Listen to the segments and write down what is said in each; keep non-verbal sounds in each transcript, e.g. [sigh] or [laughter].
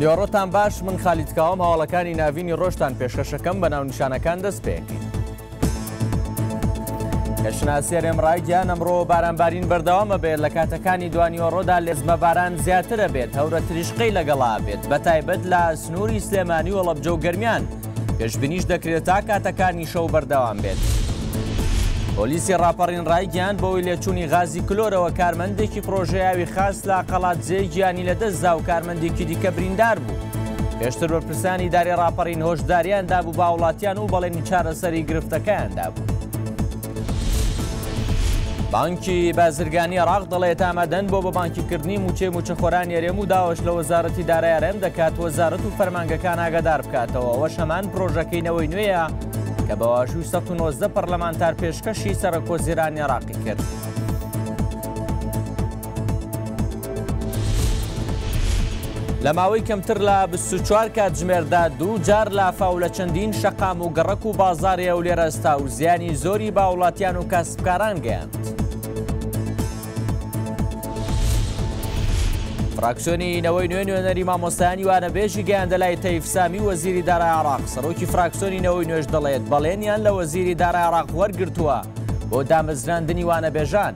نیۆڕۆتان باش من خالیتکەوام هەواڵەکانی ناوینی ڕۆشتان پێشەشەکەم بە ناونشانەکان دەست پێ. کەشناسیێر ئێمڕای گیان ئەمڕۆ بارانبارین بەردەوامە بێت لە کاتەکانی دوانیۆڕۆدا لێزمە باران زیاترە بێت هەورە تریشقی لەگەڵا بێت بە تایبەت لە سنووری سلێمانی وەڵەبجە و گەرمیان پێشبنیش دەکرێت تا کاتەکانی شەو بەردەوام بێت. پۆلیسی ڕاپەڕینڕای گیان بەوەی لێچووی غازی کلۆرەوە کارمەندێکی پرۆژەیاوی خاص لا قەڵات جێ گیانی لە دەستدا و کارمەندێکی دیکە بریندار بوو. پێشتر بەرپرسانی داری ڕاپەڕین هۆشداریاندا بوو با وڵاتیان و بەڵێنی چارەسەری گرفتەکەیاندا بوو. بانکی بازرگانی عراق دەڵێت ئامادەن بۆ بە بانکیکردنی موچێ موچەخۆران یارێم و داوەش لە وەزارەتی دارایارێم دەکات وەزارەت و فەرمانگەکان ئاگادار بکاتەوە وەش هەمان پرۆژەکەینەوەی نوێیە کە بەواژوی 1990 پەرلەمانتار پێشکەشی سەرکۆزیرانی عراقی کرد. لە ماوەی کەمتر لە 24 کاتژمێردا دوو جار لافااو لە چەندین شەقام و گەڕک و بازاریە و لێرەستا و زیانی زۆری باوڵاتیان و کاسبکاران گەیاند. فراکسیۆنینەوەی نوێن نوێنەری مامۆستانی وانە بێژی گەیاندە لای تەیفسامی وەزیری دارای عراق سەرۆکی فراکسیۆنینەوەی نوێژ دەڵێت بەڵێنیان لە وەزیری دارای عراق وەرگرتووە بۆ دامەزراندنی وانە بێژان.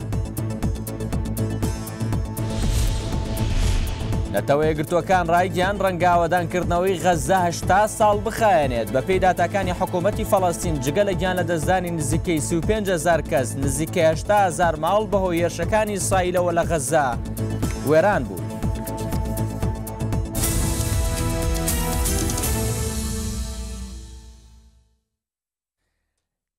لەتەوەی گرتوەکان ڕایگەیان ڕەنگاوەدانکردنەوەی غەزە هشتا ساڵ بخایەنێت بە پێی داتاکانی حکوومەتتی فەڵستین جگە لە گیان لە دەستدانی نزیکەی 500هزار کەس نزیکەهشتا هزار ماڵ بەهۆ یێرشەکانی سایلەوە لە غەزە وێران بوو.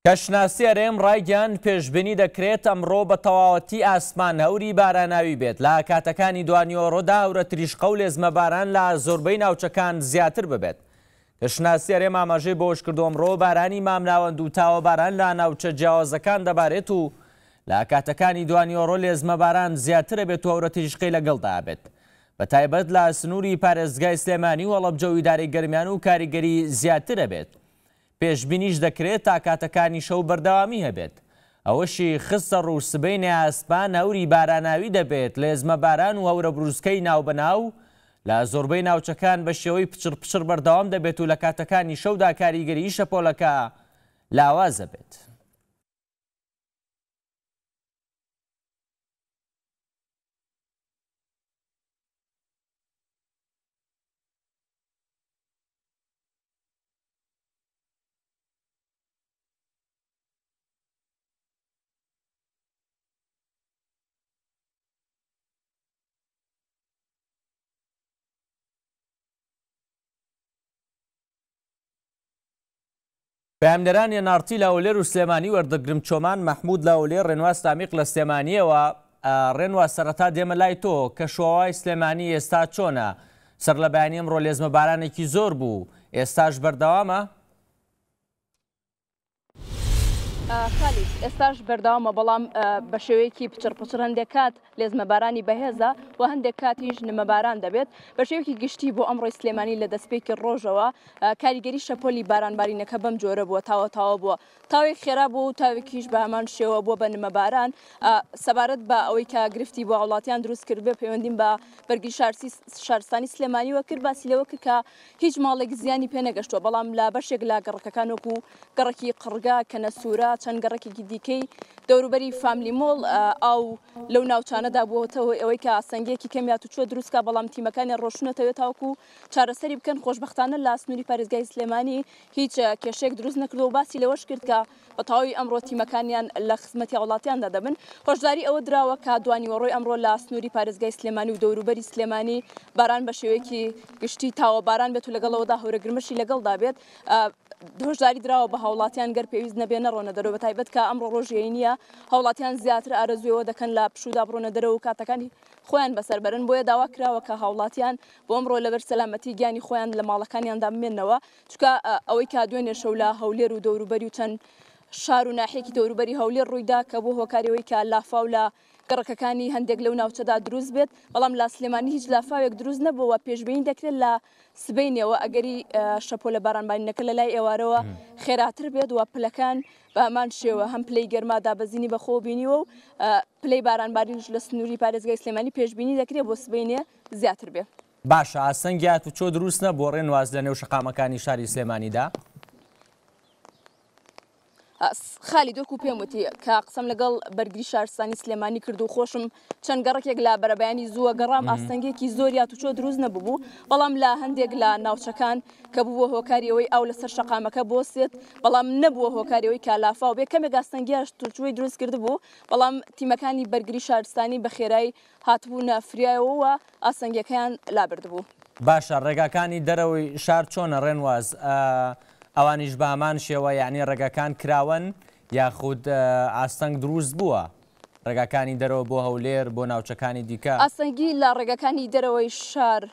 کەشناسی ئەرێم ڕایگەان پێشببینی دەکرێت ئەمڕۆ بە تەواوەتی ئاسمان هەوری باراناوی بێت لا کاتەکانی دوانیۆڕۆدا ئەورە تریشقە و لێزمە باران لە زۆربەی ناوچەکان زیاتر ببێت. کەشناسی ئەرێم ئاماژەی بۆش کردۆمڕۆ بارانی مامناوەند و تاوە باران لە ناوچە جیاوازەکان دەبارێت و لا کاتەکانی دوانیۆڕۆ لێزمە باران زیاترە بێت و ئەورە تریشقی لەگەڵدا بێت. بە تایبەت لە سنووری پارێزگای سلێمانی وەڵەبجەویداری گەرمیان و کاریگەری زیاترە بێت. پێشبینیش دەکرێت تا کاتەکانی شەو بەردەوامی هەبێت ئەوەشی خستە ڕووسبینی ئاسپان ئەوری باراناوی دەبێت لێزمە باران و ئەورە بروسکەی ناوبناو لە زۆربەی ناوچەکان بە شێوەی پچر پچر بەردەوام دەبێت و لە کاتەکانی شەودا کاریگەری شەپۆلەکە لاوازە بێت. پامدەرانی نارتی لاولێر و سلێمانی وەردەگرم چۆمان مەحمود لاولێر ڕێنواز تامیق لە سلێمانیەوە ڕێنوا سەرەتا دێمە لای تۆ کە شۆوای سلێمانی ئێستا چۆنە سەر لە بەیانیم ڕۆ لێزمە بارانێکی زۆر بوو ئێستاش بەردەوامە؟ ئێستاش بەرداوامە بەڵام بە شێوەیەکی پچڕپچر هەندێک کات لێزمەبارانی بەهێزە و هەندێک کاتیش نمەباران دەبێت بە شێوکی گشتی بۆ ئەمڕۆی سلێمانی لە دەستپێکی ڕۆژەوە کاریگەری شەپۆلی بارانبارینەکە بەم جۆرە بووە تاوە تاوە بووە تاوێک خێرا بوو تاوێکیش بە هەمان شێوە بووە بە نمەباران سەبارەت بە ئەوەی کە گرفتی بۆ وڵاتیان دروست کردێ پەیوەندیم بە بەرگی شارسی شارستانی سلێمانی وە کرد باسیلەوە کە هیچ ماڵێک زیانی پێنەگەشتوە بەڵام لا بەشێک لا گەڕەکەەکان وەکو گەڕکی قڕگا کەنە سوورە چەند گەڕێکێکی دیکەی دەوروبەری فامیلی مۆڵ ئاو لەو ناوچانەدا بووەوە ئەوەی کە ئاسەنگێکی کەمیات و چوە دروستکە بەڵام تیمەکانی ڕۆشنەتەوێت تاوکو و چارەسەری بکەن خۆشببختانە لا سنووری پارێزگای سلێمانی هیچ کێشێک دروست نەکردەوە باسی لەوەش کردکە بە تاوی ئەمڕۆ تیمەکانیان لە خزمەتی وڵاتیاندا دەبن هۆشداری ئەوە درراوە کا دوانی وەڕۆی ئەمڕۆ لا سنووری پارێزگای سلێمانی و دەوروبەری سلێمانی باران بە شێوەیەکی گشتی تاوە باران بێت و لەگەڵەوەدا هەورەگرمەشی لەگەڵ دابێت هۆشداری درراوە بە هاوڵاتیان گەر پێویست نەبێنە ڕۆنە دەر بەرەو بە تایبەت کە ئەمڕۆ ڕۆژی نییە هاوڵاتیان زیاتر ئارەزویەوە دەکەن لە پشودا بڕۆنە دەرەوە کاتەکانی خۆیان بەسەربرن بۆیە داوا کراوە کە هاوڵاتیان بۆ ئەمڕۆ لەبەر سەلامەتی گیانی خۆیان لە ماڵەکانیاندا بمێنەوە چکە ئەوەی کا دوێنێ شەو لە هەولێر و دەوروبەری و چەند شار و ناحێکی دەوروبەری هەولێر ڕوویدا کە بۆ هۆکاریەوەی کە لافااو لە گەڕەکەەکانی هەندێک لەو ناوچەدا دروست بێت بەڵام لا سلێمانی هیچ لافاوێک دروست نەبەوە پێشبین دەکرێت لە سبینەوە ئەگەری شەپۆ لە بارانبانینەکە لە لای ئێوارەوە خێراتر بێت و پلەکان بامان شێوە هەم پلەی گەرمادا بەزینی بەخۆ بینیوە و پلەی بارانبارینش لە سنووری پارێزگای سلێمانی پێشبینی دەکرێت بۆ سبینێ زیاتر بێ. باشە ئاسەنگیات و چۆ دروستە بۆ ڕێنواز لە نێو شقامەکانی شاری سلێمانیدا. خالی دۆکو پێم وتی کە قسم لەگەڵ بەرگری شارستانی سلێمانی کرد و خۆشم چەند گەڕکێک لا بەرەبیانی زووە گەڕام ئاستەنگێکی زۆریات و چۆ دروست نەبوو بەڵام لا هەندێک لا ناوچەکان کە بووە هۆکاریەوەی ئەو لەسەر شقامەکە بۆسێت بەڵام نەبووە هۆکاریەوەی کالافا و بێ کەمێک ئاستەنگیاش توچوی دروست کرد بوو بەڵام تیمەکانی بەرگری شارستانی بە خێرای هاتبوو نەفریایەوەوە ئاسەنگەکەیان لابرد بوو. باشە ڕێگاکانی دەرەوەی شار چۆنە ڕێنواز. ئەوانیش بامان شێوە یعنی ڕێگەکان کراون یاخود ئاستەنگ دروست بووە. ڕێگەکانی دەرەوە بۆ هەولێر بۆ ناوچەکانی دیکە ئاسەنگی لە ڕێگەکانی دەرەوەی شار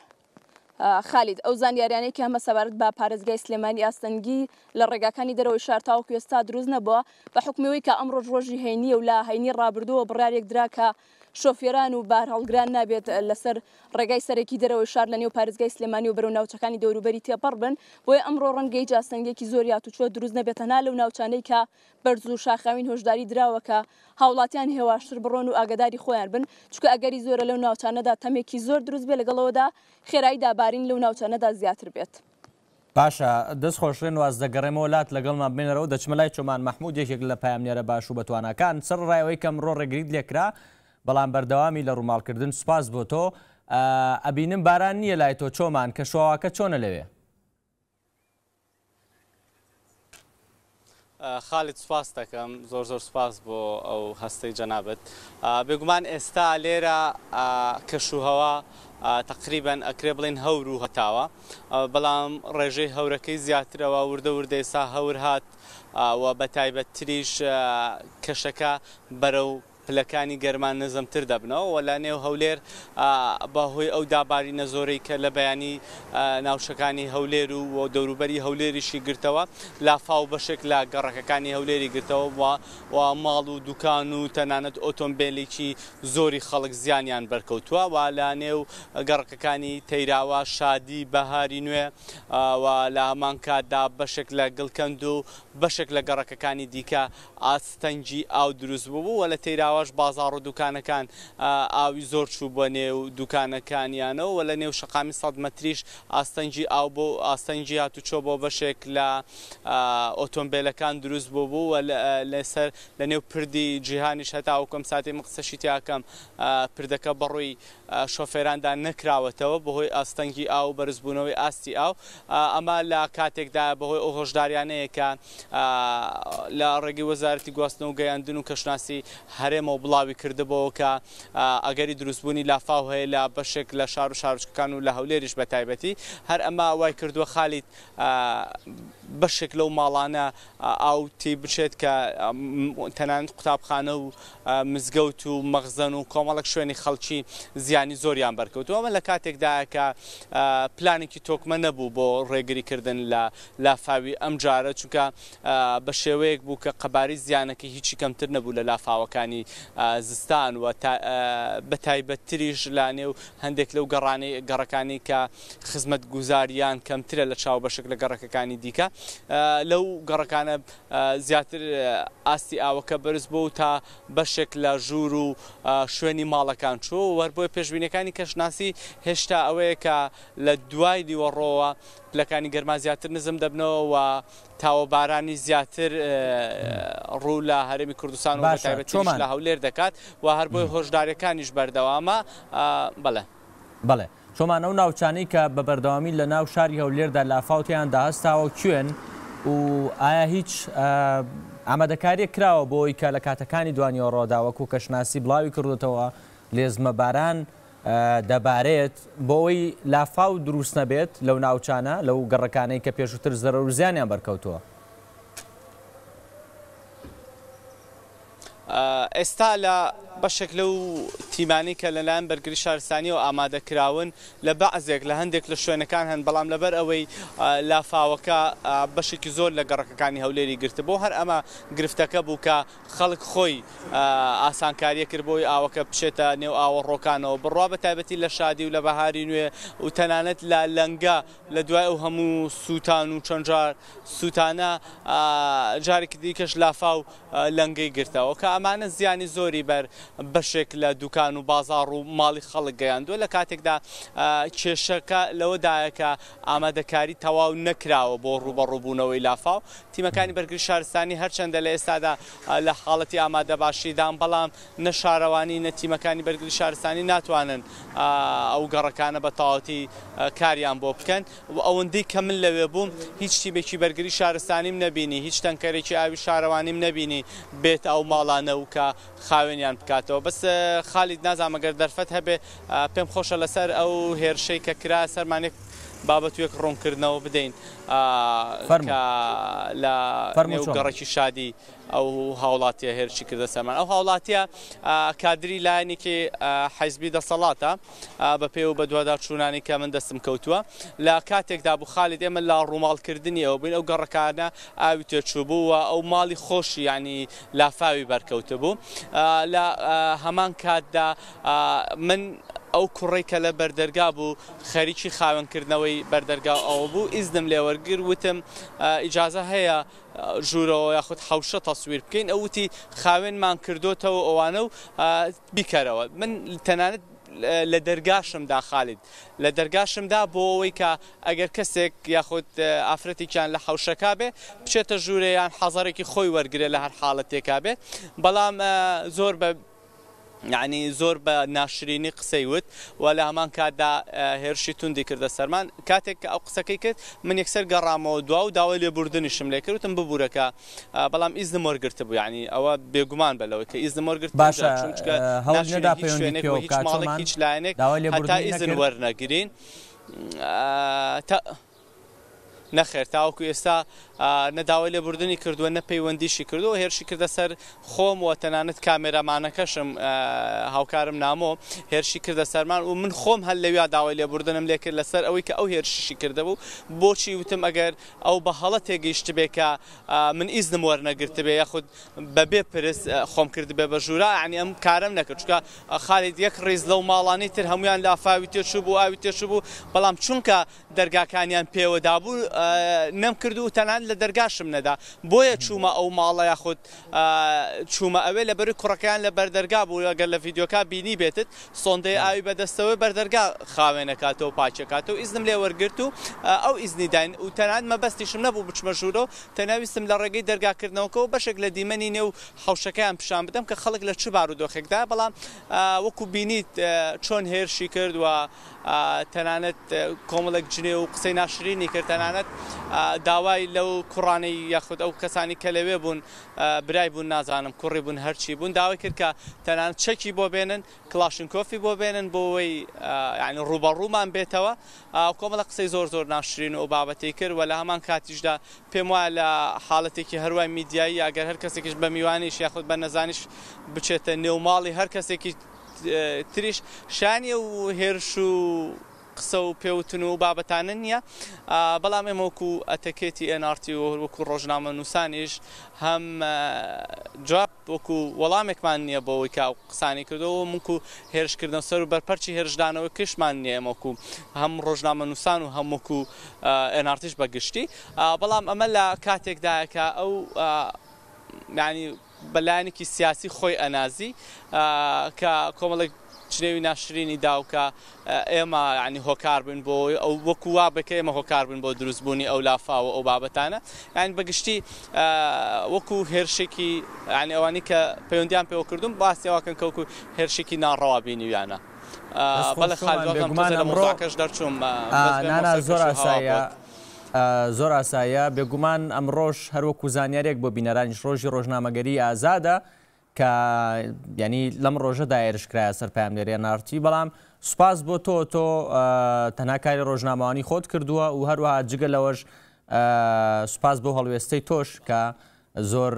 خالید ئەو زانیاریانەی کە مەسەبارەت با پارێزگای سلێمانی ئاستەنگی لە ڕێگەکانی دەرەوەی شار تاوەکو ئێستا دروست نەبووە بە حکمەوەی کە ئەمڕۆژ ڕۆژی هەینیە و لە هەینی ڕابردووە بڕارێک دراکە شۆفێران و بار هەڵگران نابێت لەسەر ڕێگای سەرەکی دەرەوەی شار لە نێو پارێزگای سلێمانی و بەرەو ناوچەکانی دەوروبەری تێپەڕ بن بۆیە ئەمڕۆ ڕەنگەی جاسەنگێکی زۆر یاات و چۆ دروست نەبێتەنا لەو ناوچانەی کە بەرز و شاخاوین هۆشداری دراوەکە هاوڵاتیان هێواشتر بڕۆن و ئاگداری خۆیان بن چکە ئەگەری زۆرە لەو ناوچانەدا تەمێکی زۆر دروست بێ لەگەڵەوەدا خێرایی دابارین لەو ناوچانەدا زیاتر بێت. پاشە دەستخۆشێن واز دەگەڕێمەوە لات لەگەڵمان بێنەرەوە دەچمەلای چۆمان مەحمود یەکێک لە پامنیێرە باش و بەتوانەکان سەر ڕایەوەی کەم ڕۆ ڕێگریت لێکرا بەڵام بەردەوامی لە ڕووماڵکردن سوپاس بۆ تۆ ئەبینم باران نییە لای تۆ چۆمان کە شواواکە چۆنە لەوێ خاڵت سوپاس دەکەم زۆر زۆر سوپاس بۆ ئەو هەستەی جەنابەت بێگومان ئێستا لێرە کەشوهەوە تقریبەن ئەکرێ بڵین هەور و هەتاوە بەڵام ڕێژەی هەورەکەی زیاترەوە وردە وردەیسا هەور هات و بە تایبەت تریش کەشەکە بەرە و پلەکانی گەرمان نزمتر دەبنەوە و لە نێو هەولێر بەهۆی ئەو داباری نەزۆرەی کە لە بەیانی ناوشەکانی هەولێر و دەوروبەری هەولێریشی گرتەوە لافااو بەشێک لە گەڕەکەەکانی هەولێری گرتەوە و ماڵ و دوکان و تەنانەت ئۆتۆمبیلێکی زۆری خەڵک زیانیان بەرکەوتووە و لە نێو گەڕەکەەکانی تەیراوە شادی بەهاری نوێ لە هەمان کاتدا بەشێک لە گڵکەند و بەشێک لە گەڕەکەەکانی دیکە ئاستەنجی ئاو دروست بوو وە لە تەیراوە ئاواش بازار و دوکانەکان ئاوی زۆر چوو بۆ نێو دوکانەکانیانەوە لە نێو شقامی سەد مەتریش ئاستەنجی ئاو بۆ ئاستەنجی هاتوچۆ بۆ بەشێک لە ئۆتۆمبیلەکان دروست بۆ بوو لەسەر لە نێو پردی جیهانیش هەتا و کەم ساتی مقسەشی تیاکەم پردەکە بەڕووی شۆفێراندا نکراوەتەوە بەهۆی ئاستەنگی ئاو بەرزبوونەوەی ئاستی ئاو ئەما لە کاتێکدا بەهۆی ئەو هۆشداریانەیەکە لە ڕێگەی وەزارەتی گواستن و گەیاندن و کەشناسی هەرێمەوە بڵاوی کردبەوە کە ئەگەری دروستبوونی لافااو هەیە لە بەشێک لە شار و شارچکان و لە هەولێریش بە تایبەتی هەر ئەمە وای کردووە خالیت بەشێک لەو ماڵانە ئاوتی بچێت کە تەنانەت قوتابخانە و مزگەوت و مەغزەن و کۆمەڵک شوێنی خەڵکی زیانی زۆریان بەرکەوت ئەمە لە کاتێکداکە پلانێکی تۆکمە نەبوو بۆ ڕێگریکردن لە لافاوی ئەم جارە چونکە بە شێوەیەک بوو کە قەباری زیانەکە هیچی کەمتر نەبوو لە لافاوەکانی زستان و بە تایبەتریش لە نێو هەندێک لەو گەڕانی گەڕەکانی کە خزمەت گوزاریان کەمترە لە چاو بەشک لە گەڕەکەەکانی دیکە لەو گەڕەکانە زیاتر ئاستی ئاوەکە بەرز بوو تا بەشێک لە ژوور و شوێنی ماڵەکان چوو وەربۆی پێشببینەکانی کەشناسی هێشتا ئەوەیە کە لە دوای دیوەڕۆوە پلەکانی گەرما زیاتر نزم دەبنەوە و تاوە بارانی زیاتر ڕوو لە هەرمی کوردستان و تایبەت لە هەولێر دەکات و هەر بۆی هۆشدارەکانیش بەردەوامە بڵێ بڵێ. چۆمانە و ناوچانەی کە بە بەردەوامی لە ناو شاری هەولێردا لافاوتیان داهستاوە کوێن و ئایا هیچ ئامادەکاریە کراوە بۆی کە لە کاتەکانی دوانیەوە ڕۆداوەکو کەشناسی بڵاوی کردوتەوە لێزمە باران دەبارێت بۆی لافااو دروست نەبێت لەو ناوچانە لەو گەڕەکانەی کە پێشتر زەرە و زیانیان بەرکەوتووە. ئێستا لە بەشێک لەو تیمانی کە لەلایەن بەرگری شارستانی و ئامادەکراون لە بەعزێک لە هەندێک لە شوێنەکان هەن بەڵام لەبەر ئەوەی لافاوەکە بەشێکی زۆر لە گەڕەکەەکانی هەولێری گرتە بۆ هەر ئەمە گرفتەکە بوو کە خەڵک خۆی ئاسانکاریە کرد بۆی ئاوەکە بچێتە نێو ئاوەڕۆکانەوە بڕوا بە تایبەتی لە شادی و لە بەهاری نوێ و تەنانەت لە لەنگە لە دوای ئەو هەموو سووتان و چەندجار سووتانە جارێک دیکەش لافااو لەنگەی گرتەوە کە ئەمانە زیانی زۆری بەر بەشێک لە دوکان و بازار و ماڵی خەڵک گەیاندووە لە کاتێکدا کێشەکە لەوەدایەکە ئامادەکاری تەواو نەکراوە بۆ ڕوبەڕووبوونەوەی لافااو تیمەکانی بەرگری شارستانی هەرچەندە لە ئێستادا لە حاڵەتی ئامادە باشیدان بەڵام نەشارەوانی نەتیمەکانی بەرگری شارستانی ناتوانن ئەو گەڕەکانە بە تاواتی کاریان بۆ بکەن و ئەوەندەی کە من لەوێ بووم هیچ تیبێکی بەرگری شارستانیم نەبینی هیچ تەنکەرێکی ئاوی شارەوانیم نەبینی بێت ئەو ماڵانە و کە خاوێنیان بکە بکاتەوە بەس خالید نازانمەگەر دەرفەت هەبێ پێم خۆشە لەسەر ئەو هێرشەی کە کرا سەرمانێک بابەتوێک ڕوونکردنەوە بدەین لە گەڕێکی شادی ئەو هاوڵاتیە هێرشی کردە سەمان ئەو هاوڵاتیە کادری لایەنێکی حەزبی دەسەڵاتە بە پێ و بە دووادا چوونانی کە من دەستم کەوتووە لە کاتێکدا بوو خالی ئێمە لا ڕووماڵکردنی ئەو بین ئەو گەڕەکانە ئاوی تێچووبووە ئەو ماڵی خۆشی ینی لافاوی بەرکەوتە بوو لە هەمان کاتدا من ئەو کوڕێکە لە بەردەرگا بوو خەریکی خاوەنکردنەوەی بەردەرگا ئەوە بوو ئیزدم لێوەرگر وتم ئیجاازە هەیە ژوورەوە یاخود حوشە تەسویر بکەین ئەو وتی خاوێنمان کردوتەوە ئەوانە و بیکەرەوە من تەنانەت لە دەرگاشمدا خالید لە دەرگاشمدا بۆ ئەوەی کە ئەگەر کەسێک یاخود ئافرەتێکیان لە حوشەکە بێ بچێتە ژوورەیان حەزارێکی خۆی وەرگرە لە هەر حاڵەتێکا بێ بەڵام زۆر بە یعنی زۆر بە ناشرینی قسەیوت و لە هەمان کاتدا هێرشی توندی کردە سەرمان کاتێک ئەو قسەکەی کرد من یەکسەر گەڕامەوە دوا و داوای لێبوردنیشم لێ کردوتم ببوورەکە بەڵام ئیزن مۆرگرتە بوو ینی ئەوە بێگومان بەلەوە کە ئیزن مۆرگرت باشە هیچ لایەنێک تا ئیزن وەرنەگرین. نەخێر تاوەکو ئێستا نەداوای لە بردننی کردووە نە پەیوەندیشی کردو و هێرشی کردە سەر خۆم و تەنانەت کامێرەمانەکەشم هاوکارم نامۆ هێرشی کردە سەرمان و من خۆم هەل لەویا داوای لێ بردنم لێ کرد لەسەر ئەوەی کە ئەو هێرشی کردەبوو بۆچی وتم ئەگەر ئەو بە هەڵە تێگەیشت بێکە من ئیزنم وەرنەگرت بێ یاخود بەبێ پرست خۆم کرد بێ بە ژورا عنی ئەم کارم نەکرد چکە خالید یەک ڕێز لەو ماڵانی تر هەمویان لافاوی تێشوو بوو ئاوی تێشوو بوو بەڵام چونکە دەرگاکانیان پێوەدابوو نەمکرد و تەنان لە دەرگاشم نەدا بۆیە چوومە ئەو ماڵە یاخود چوومە ئەوێ لە بەری کوڕەکەیان لە بەردەرگا بوو لەگەر لە ڤیددیوکە بینی بێتت سۆندەی ئاوی بەدەستەوەی بەردەرگا خاوێنەکاتەوە پاچەکاتەوە ئیزم لێ وەرگرت و ئەو ئیزنی داین و تەنان مەبەستیشم نەبوو بچمە ژوورە و تەناویستم لە ڕێگەی دەرگاکردنەوەکەەوە بەشێک لە دیمەنی نێو حوشەکەیان پیشان بدەم کە خەڵک لە چ بارودۆخێکدا بەڵام وەکو بینیت چۆن هێرشی کردووە تەنانەت کۆمەڵک جنێ و قسەی ناشرینی کرد تەنانەت داوای لەو کوڕانەی یاخود ئەو کەسانی کە لەوێ بوون برای بوون نازانم کوڕی بوون هەرچی بوون داوای کرد کە تەنان چەکی بۆ بێنن کلاشن کۆفی بۆ بێنن بۆەوەی یعنی ڕوبەڕوومان بێتەوە کۆمەڵە قسەی زۆر زۆر ناشرین و بابەتی کرد و لە هەمان کاتیشدا پێم وایە لە حاڵەتێکی هەروای میدیایی ئەگەر هەر کەسێکیش بە میوانیش یاخود بە نەزانیش بچێتە نێوماڵی هەر کەسێکی تریش شانیە و هێرش و قسە و پێوتن و بابەتانە نییە بەڵام ئێمەوەکو ئەتەکێتی ئەنارتی و وەکو ڕۆژنامە نووسانیش هەم جواب وەکو وەڵامێکمان نییە بۆەوەی کا قسانی کردەوە منکو هێرشکردن سەر و بەرپەرچی هێرشدانەوە کشمان نییە ئەمەکو هەم ڕۆژنامە نووسان و هەمووکو ئەنارتیش بەگشتی بەڵام ئەمە لە کاتێکدایەکە ئەو ینی بەلایەنێکی سیاسی خۆی ئەنازی کە کۆمەڵێک چنێوی ناشرینی داوکە ئێمە ینی هۆکار بن بۆ ئەو وەکو وا بکە ئێمە هۆکار بن بۆ دروستبوونی ئەو لافاوە ئەو بابەتانە یان بەگشتی وەکو هێرشێکی ینی ئەوانی کە پەیوەندیان پێوە کردوم باسیێواکەن کەوکو هێرشێکی ناڕەوا بینیویانە بەڵێ خاڵەکەش دەرچووم زۆر ئاسایە زۆر ئاسایە بێگومان ئەمڕۆژ هەروەکو زانیارێک بۆ بینەرانیش ڕۆژی ڕۆژنامەگەری ئازادە کە ینی لەم ڕۆژە دایرشکرایە سەرپام لێرێ نارتی بەڵام سوپاس بۆ تۆ تۆ تەناکاری ڕۆژنامەوانی خۆت کردووە و هەروەها جگە لەوەش سوپاس بۆ هەڵوێستەی تۆش کە زۆر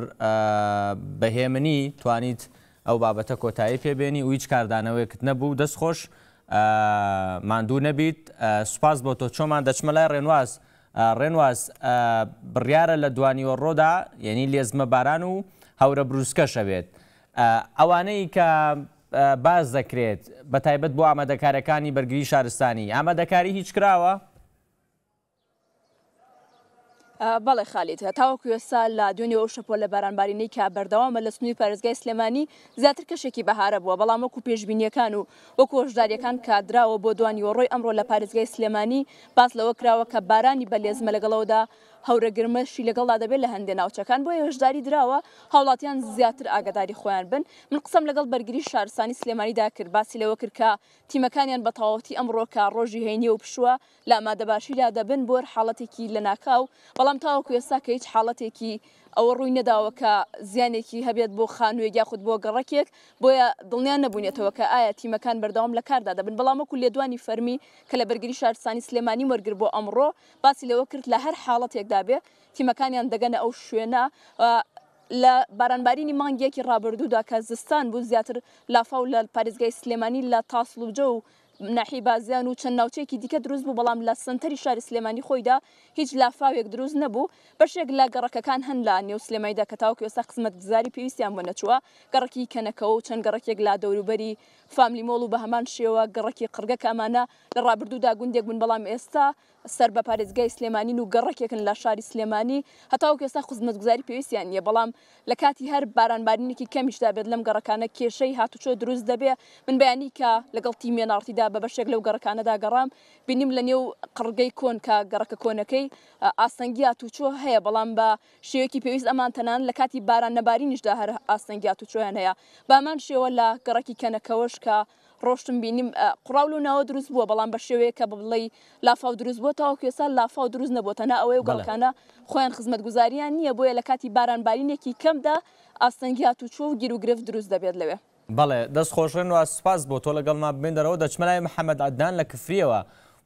بەهێمنی توانیت ئەو بابەتە کۆتایی پێبێنی و هیچ کاردانەوەیکت نەبوو دەستخۆش ماندوو نەبیت سوپاس بۆ تۆ چۆمان دەچمە لای ڕێنواز ڕێنواز بڕیارە لە دوانیوە ڕۆدا یعنی لێزمە باران و هەورە بروسکە شەوێت ئەوانەی کە باز دەکرێت بە تایبەت بۆ ئامادەکارەکانی بەرگری شارستانی ئامادەکاری هیچ کراوە؟ بەڵێ خالیت تاوەکو ێستا لە دوێنێ ئەو شەپۆ لە بارانبارینەی کا بەردەوامە لە سنووی پارێزگای سلێمانی زیاتر کەشێکی بەهارە بووە بەڵام وەکو پێشببینیەکان و وەکو هۆشداریەکان کادراوە بۆ دوانی وەڕۆی ئەمڕۆ لە پارێزگای سلێمانی باس لەوە کراوە کە بارانی بەلێزمە لەگەڵەوەدا هەورە گرمەشی لەگەڵدا دەبێت لە هەندێ ناوچەکان بۆ هێشداری دراوە هاوڵاتیان زیاتر ئاگداری خۆیان بن من قسم لەگەڵ بەرگری شارستانی سلێمانیدا کرد باسی لەوە کردکە تیمەکانیان بە تەواوەتی ئەمڕۆکە ڕۆژی هێنی و پشووە لە ئامادەباشیدا دەبن بۆر حاڵەتێکی لە ناکاو بەڵام تاوەکو ئێستا کە هیچ حاڵەتێکی ئەوە ڕووی نەداوە کە زیانێکی هەبێت بۆ خانوێک یاخود بۆ گەڕەکێک بۆیە دڵنیان نەبوونێتەوە کە ئایا تیمەکان بەردەوام لە کاردا دەبن بەڵامەکو لێدوانی فەرمی کە لە بەرگری شارستانی سلێمانی وەرگر بۆ ئەمڕۆ باسی لەوە کرد لە هەر حاڵەتێکدا بێ تیمەکانیان دەگەنە ئەو شوێنە لە بارانبارینی مانگیەکی ڕابردوودا کە زستان بوو زیاتر لافااو لە پارێزگای سلێمانی لە تاسلوجە و ناحی بازیان و چەند ناوچێکی دیکە دروست بوو بەڵام لە سنتەری شاری سلێمانی خۆیدا هیچ لافاوێک دروست نەبوو بەشێک لە گەڕەکەکان هەن لە نێو سلێمایدا کە تاوکە ێستا قسمەت گزاری پێویستیان بۆ نەچووە گەڕکی کەنەکەەوە و چەند گەڕکێک لا دەوروبەری فاملی مۆڵ و بە هەمان شێوە گەڕکی قرگەکەمانە لە ڕابردوودا گوندێک بوون بەڵام ئێستا سەر بە پارێزگای سلێمانین و گەڕکێکن لە شاری سلێمانی هەتاو کێستا خزمەتگوزاری پێویستیان یە بەڵام لە کاتی هەر بارانبارینێکی کەمیشدا بێت لەم گەڕەکانە کێشەی هاتوچۆ دروست دەبێ من بەیانی کە لەگەڵ تیمێنارتیدا بە بەشێک لەو گەڕەکانەدا گەڕام بینیم لە نێو قڕگەی کۆن کە گەڕەکە کۆنەکەی ئاستەنگی هاتوچۆ هەیە بەڵام بە شێوەکی پێویست ئەمان تەنان لە کاتی باران نەبارینیشدا هەر ئاستەنگی هاتوچۆیان هەیە بامان شێوە لە گەڕکی کەنەکەەوەش کە ڕۆشتم بینیم قڕاول و ناوە دروست بووە بەڵام بە شێوەیە کە بڵی لافااو دروست بووە تاو کوێسا لافااو دروست نەبووتەنا ئەوەی گەڵکانە خۆیان خزمەت گوزاریان نییە بۆیە لە کاتی بارانبارینێکی کەمدا ئاستەنگی هاتوچۆ و گیر و گرفت دروست دەبێت لەوێ. بەڵێ دەست خۆشێن و سپاس بۆ تۆ لەگەڵما بێنەرەوە دەچمەلای محەممەد ئەدان لە کفریەوە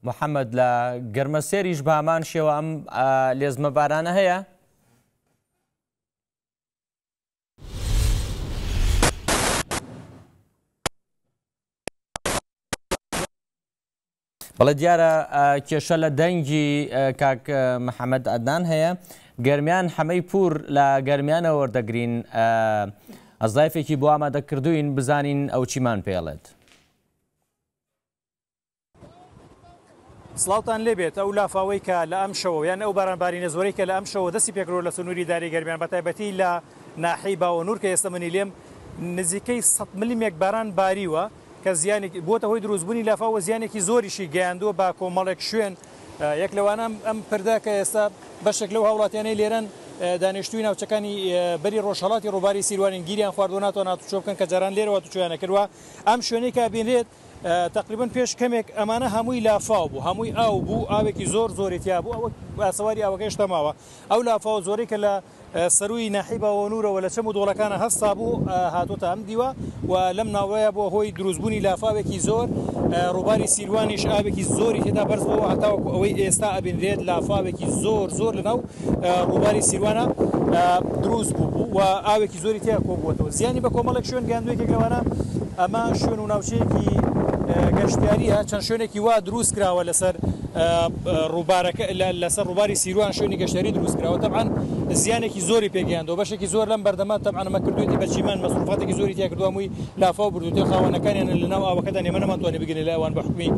محەممەد لە گەرمەسێریش بامان شێوە ئەم لێزمە بارانە هەیە؟ بەڵە دیارە کێشە لە دەنگی کاک محەممەد ئەدان هەیە گەرمیان حەمەی پور لە گەرمیانە وەردەگرین ئەزایفێکی بۆ ئامادەکردوین بزانین ئەو چیمان پێڵێت. سلااوان لێبێت ئەو لافااوەی کە لە ئەم شەوە یان ئەو بارانباری نەزۆری کە لە ئەم شەوە دەستی پێکرۆ لە سنووری داری گەرمیان بەتایبەتی لە ناحی باوە نور کە ئێستا منی لێم نزیکەی 100 میلیمێک باران باریوە کە زیانی بۆتە هۆی دروستبوونی لافاوە زیانێکی زۆریشی گەیاندووە با کۆمەڵێک شوێن یەک لەوانم ئەم پردا کە ئێستا بەشێک لەو هاوڵاتیانەی لێرەن دانیشتوی ناوچەکانی بەری ڕۆژهڵاتی ڕووباری سیروانین گیریان خواردوناتەوە ناتوچۆبکەن کە جاران لێرەوە توچیانە کردوە ئەم شوێنەی کابینێت تقریبن پێش کەمێک ئەمانە هەمووی لافاو بوو هەمووی ئاو بوو ئاوێکی زۆر زۆریتیا بوو ئەوە باسەواری ئەوەکەشتەماوە ئەو لافاو زۆری کە لە سەروی ناحیبەوە نورەوە لە چەم و دۆڵەکانە هەستا بوو هاتۆتە ئەم دیوە و لەم ناوەیە بۆ هۆی دروستبوونی لافاوێکی زۆر ڕووباری سیروانیش ئاوێکی زۆری تێدا بەرزەوە هەتاوەکو ئەوەی ئێستا ئەبینرێت لافاوێکی زۆر زۆر لەناو ڕووباری سیروانە دروست بوو و ئاوێکی زۆری تێ کۆبووەوە زیانی بە کۆمەڵک شوێن گەاندوێکێک لەوانە ئەمە شوێن و ناوچەیەکی گەشتیاریە چەند شوێنێکی وا دروست کراوە لەسەر ڕووبارەکە لەسەر ڕووباری سیروان شوێنی گەشتری دروستکراوە تەبان زیانێکی زۆری پێگەیاندەوە بەشێکی زۆر لەم بەردەما تەبانمە کردوێتی بەچیمان مەسوفاتێکی زۆری تیا کردووەمووی لافااو بردوتێ خاوەنەکانیان لە ناو ئاوەکەدا نێمە نەمانتوانانی بگرێت لەوان بەحکومی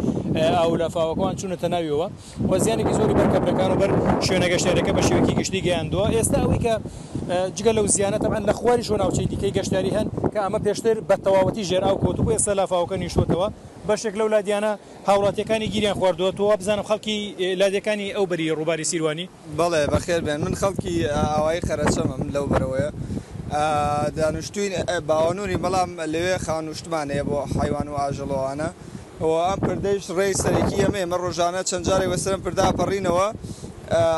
ئاو لافااوەکەوان چونەتە ناویەوە وە زیانێکی زۆری بەرکەبرەکان و بەر شوێنە گەشتارەکە بە شێوەکی گشتی گەیاندووە ئێستا ئەوی کە جگە لەو زیانە تەبان لە خواری شۆناوچەی دیکەی گەشتاری هەن کە ئەمە پێشتر بە تەواوەتی ژێرا و کۆتوب ئێستا لافااوەکە نیشتەوە بەشێک لەو لادیانە هاوڵاتیەکانی گیریان خواردوەوە بزانم خەڵکی لادەکانی ئەو بەری ڕووباری سیروانی بەڵێ بەخێر بێن من خەڵکی ئاوایی خەرەچەمم لەو بەرەوەیە دانوشتوین باوانوری بەڵام لەوێ خانوشتمانەیە بۆ حیوان و ئاژەڵەوانە ئەوە ئەم پردەیش ڕێی سەرەکی ئەمە ئمە ڕۆژانە چەندجارێک بەسرم پرداپەڕینەوە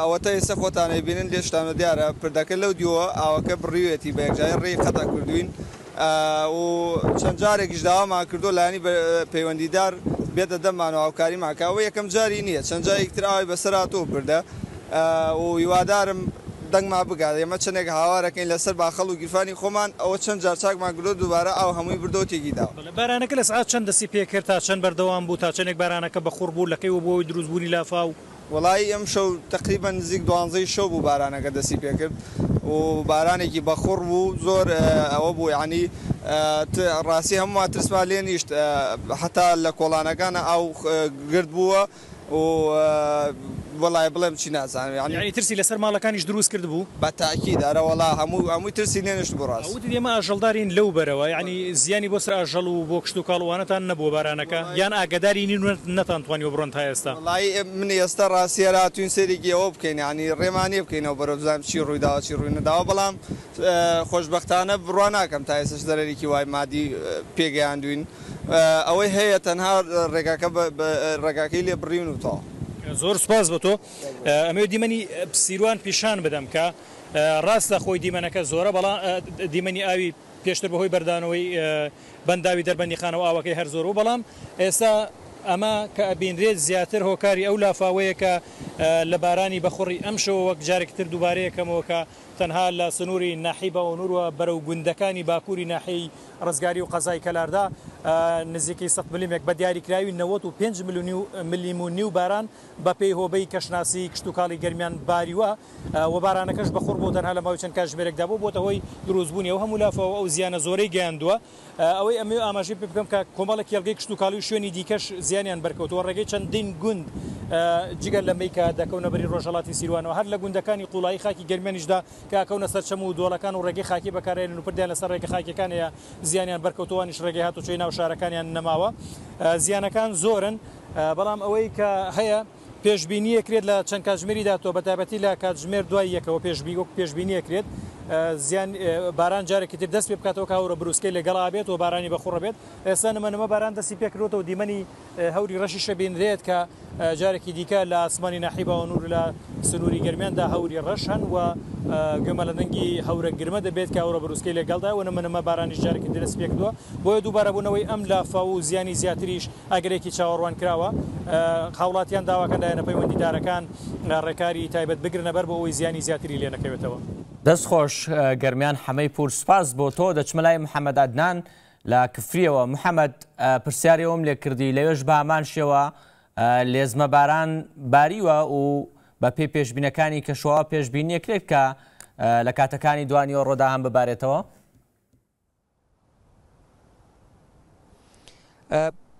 ئەوە تا ئێستا خۆتانەی بینن لێشتانە دیارە پردەکە لەو دیوە ئاوەکە بڕیوێتی بەیەکجای ڕێی خەتا کردوین. و چەند جارێکیش داوامان کردو لانی پەیوەندیدار بێتە دەمانەوە ئاوکاری ماکەوە یەکەم جاری نییە چەند جارێکتر ئاوی بەسەراتۆ بردە و هیوادارم دەنگما بگات ئێمە چندێک هاوارەکەین لەسەر باخەڵ و گیرفانی خۆمان ئەوە چەند جار چاکمان گرۆ دووبارە ئەو هەمووی بردۆتێکی دا بارانەکە لە سعات چەند دەسی پێ کرد تا چەند بەردەوام بوو تا چندێک بارانەکە بەخور بوو لەکەی و بۆی دروستبوونی لافااو وڵی ئەم شەو تقریبا نزیک دوانزەی شەو بوو بارانەکە دەسی پێکرد و بارانێکی بەخڕ بوو زۆر ئەوە بوو ینی ڕاستی هەموو ترسما لێ نیشت حتا لە کۆڵانەکانە ئاو گرد بووە و وڵای بڵێم چی نازانانی ترسی لەسەر ماڵەکانیش دروست کرد بوو بە تاکی دارەوەڵا هەموو ئەمووی ترسی نێنشت بڕاست دێمە ئاژەڵدارین لەو بەرەوە ینی زیانی بۆ سرا ئاژەڵ و بۆ کشت و کاڵوانەتان نەبوو بارانەکە یان ئاگداری نین نەتانتوانی بڕۆن تا ئێستا لای من ئێستا ڕاستیێرا توین سێریگیەوە بکەین ینی ڕێمانی بکەینەوە بەرە بزانام چی ڕوویداوە چی ڕووی نەداوە بەڵام خۆشببختانە بڕوان ناکەم تا ئێسش دەرێکی وای مادی پێگەیان دوین ئەوەی هەیە تەنها ڕێگاکە ڕێگاکەی لێ بڕین و تاوە زۆر سپاس بە تۆ ئەمە دیمەنی پسیروان پیشان بدەم کە ڕاستە خۆی دیمەنەکە زۆرە بەڵام دیمەنی ئاوی پێشتر بەهۆی بەردانەوەی بەنداوی دەربەنی خانەوە ئاوەکەی هەر زۆر و بەڵام ئێستا ئەمە کە ئەبینرێت زیاتر هۆکاری ئەو لافااوەیە کە لە بارانی بەخۆڕی ئەمشەوە وەک جارێکتر دووبارەیە کەمەوەکە تەنها لە سنووری ناحی بە ئۆنوروە بەرەو گوندەکانی باکووری ناحی ڕزگاری و قەزای کەلاردا نزیکی سە ملیمێک بە دیاریکراوی 95 ملیمونی و باران بە پێی هۆبەی کەشناسی کشتتوکاڵی گەرمیان باریوە و بارانەکەش بەخور بۆ تەنها لە ماوەی چەند کاتژمێرێکدا بۆ بۆتەوەی دروستبوونی و هەموو لافەوە ئەو زیانە زۆرەی گەیاندووە ئەوەی ئەمێ ئاماژی پێ بکەم کە کۆمەڵە کێلگەی کشتتوکالی و شوێنی دیکەش زیانیان بەرکەوتەوە ڕێگەی چەندین گوند جگەل لەمەیکە دەکەونە بەری ڕۆژەڵاتی سیروانەوە هەر لە گوندەکانی قوڵایی خاکی گەرمێنیشدا کاکەونە سەرچەم و دۆڵەکان و ڕێگەی خاکی بەکارێن و پردیان لەسەر ڕێگە خاکەکانە زیانیان بەرکەوتوانیش ڕێگەی هاتو چی ناو شارەکانیان نەماوە زیانەکان زۆرن بەڵام ئەوەی کە هەیە پێشببینیەکرێت لە چەند کاتژمێریدا تۆ بەتابەتی لە کاتژمێر دوای یەکەوە پێشبی وەک پێشببینیەکرێت زیان باران جارێکی تر دەست پێ بکاتەوە کاورە بروسکەی لەگەڵا بێت و بارانی بەخڕە بێت ئێستا نمەنەمە باران دەستی پێکرێتەوە و دیمەنی هەوری ڕەشی شەبێنرێت کە جارێکی دیکە لە ئاسمانی ناحیباوە نور لە سنووری گرمیاندا هەوری ڕەش هەن و گەمە لە دەنگی هەورە گرمە دەبێت کاورە بروسکەی لەگەڵدا و نمەنەمە بارانی جارێکی دەست پێکدووە بۆیە دووبارەبوونەوەی ئەم لافا و زیانی زیاتریش ئەگرێکی چاوەڕوان کراوە خاوڵاتیان داواکەن دایەنە پەیوەندیدارەکان ڕێکاری تایبەت بگرنە بەر بۆ ئەوی زیانی زیاتری لێنەکەوێتەوە. دەستخۆش گەرمیان حەمەی پور سپاس بۆ تۆ دەچمەلای محەممەدادنان لە کفریەوە محەممەد پرسیارەوەم لێ کردی لەوێش بامانشەوە لێزمە باران باریوە و بە پێ پێشببینەکانی کەشوە پێشببینی کرێت کە لە کاتەکانی دوانیەوە ڕۆداهام ببارێتەوە.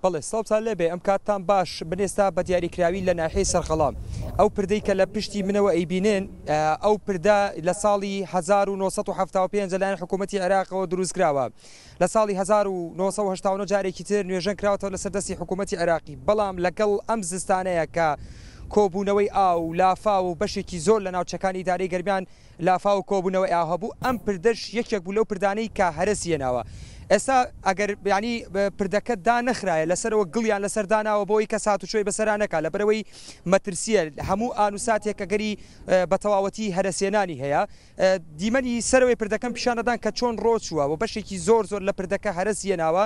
بەڵێ ساڵسا لەبێ ئەم کاتتان باش بنێستا بە دیاریکراوی لە ناحی سەرخەڵام ئەو پردەی کە لە پشتی منەوە ئەیبینێن ئەو پردا لە ساڵی 1975 لەلایەن حکوومەتتی عێراقەوە دروست کراوە لە ساڵی 1970 جارێکی تر نوێژەن کراوەوە لە سەردەستی حکوومەتتی عراقی بەڵام لەگەڵ ئەم زستانەیە کە کۆبوونەوەی ئاو لافا و بەشێکی زۆر لە ناوچەکانی دارەی گەرمیان لافا و کۆبوونەوەی ئاهەبوو ئەم پردەش یەکێک بوو لەو پردانەی کە هەرسیەناوە. ئێستا ئەگەر بیانی پردەکە دا نەخرایە لەسەرەوە گڵیان لەسەرداناوە بۆی کە سات و شوی بەسەرانەکە لە بەرەوەی مەترسیە هەموو ئانوساتێک کە گەری بەتەواوەتی هەرسێنانی هەیە دیمەنی سەرەوەی پردەکەم پیشانەدان کە چۆن ڕۆچووە و بەشێکی زۆر زۆر لە پردەکە هەرسیێناوە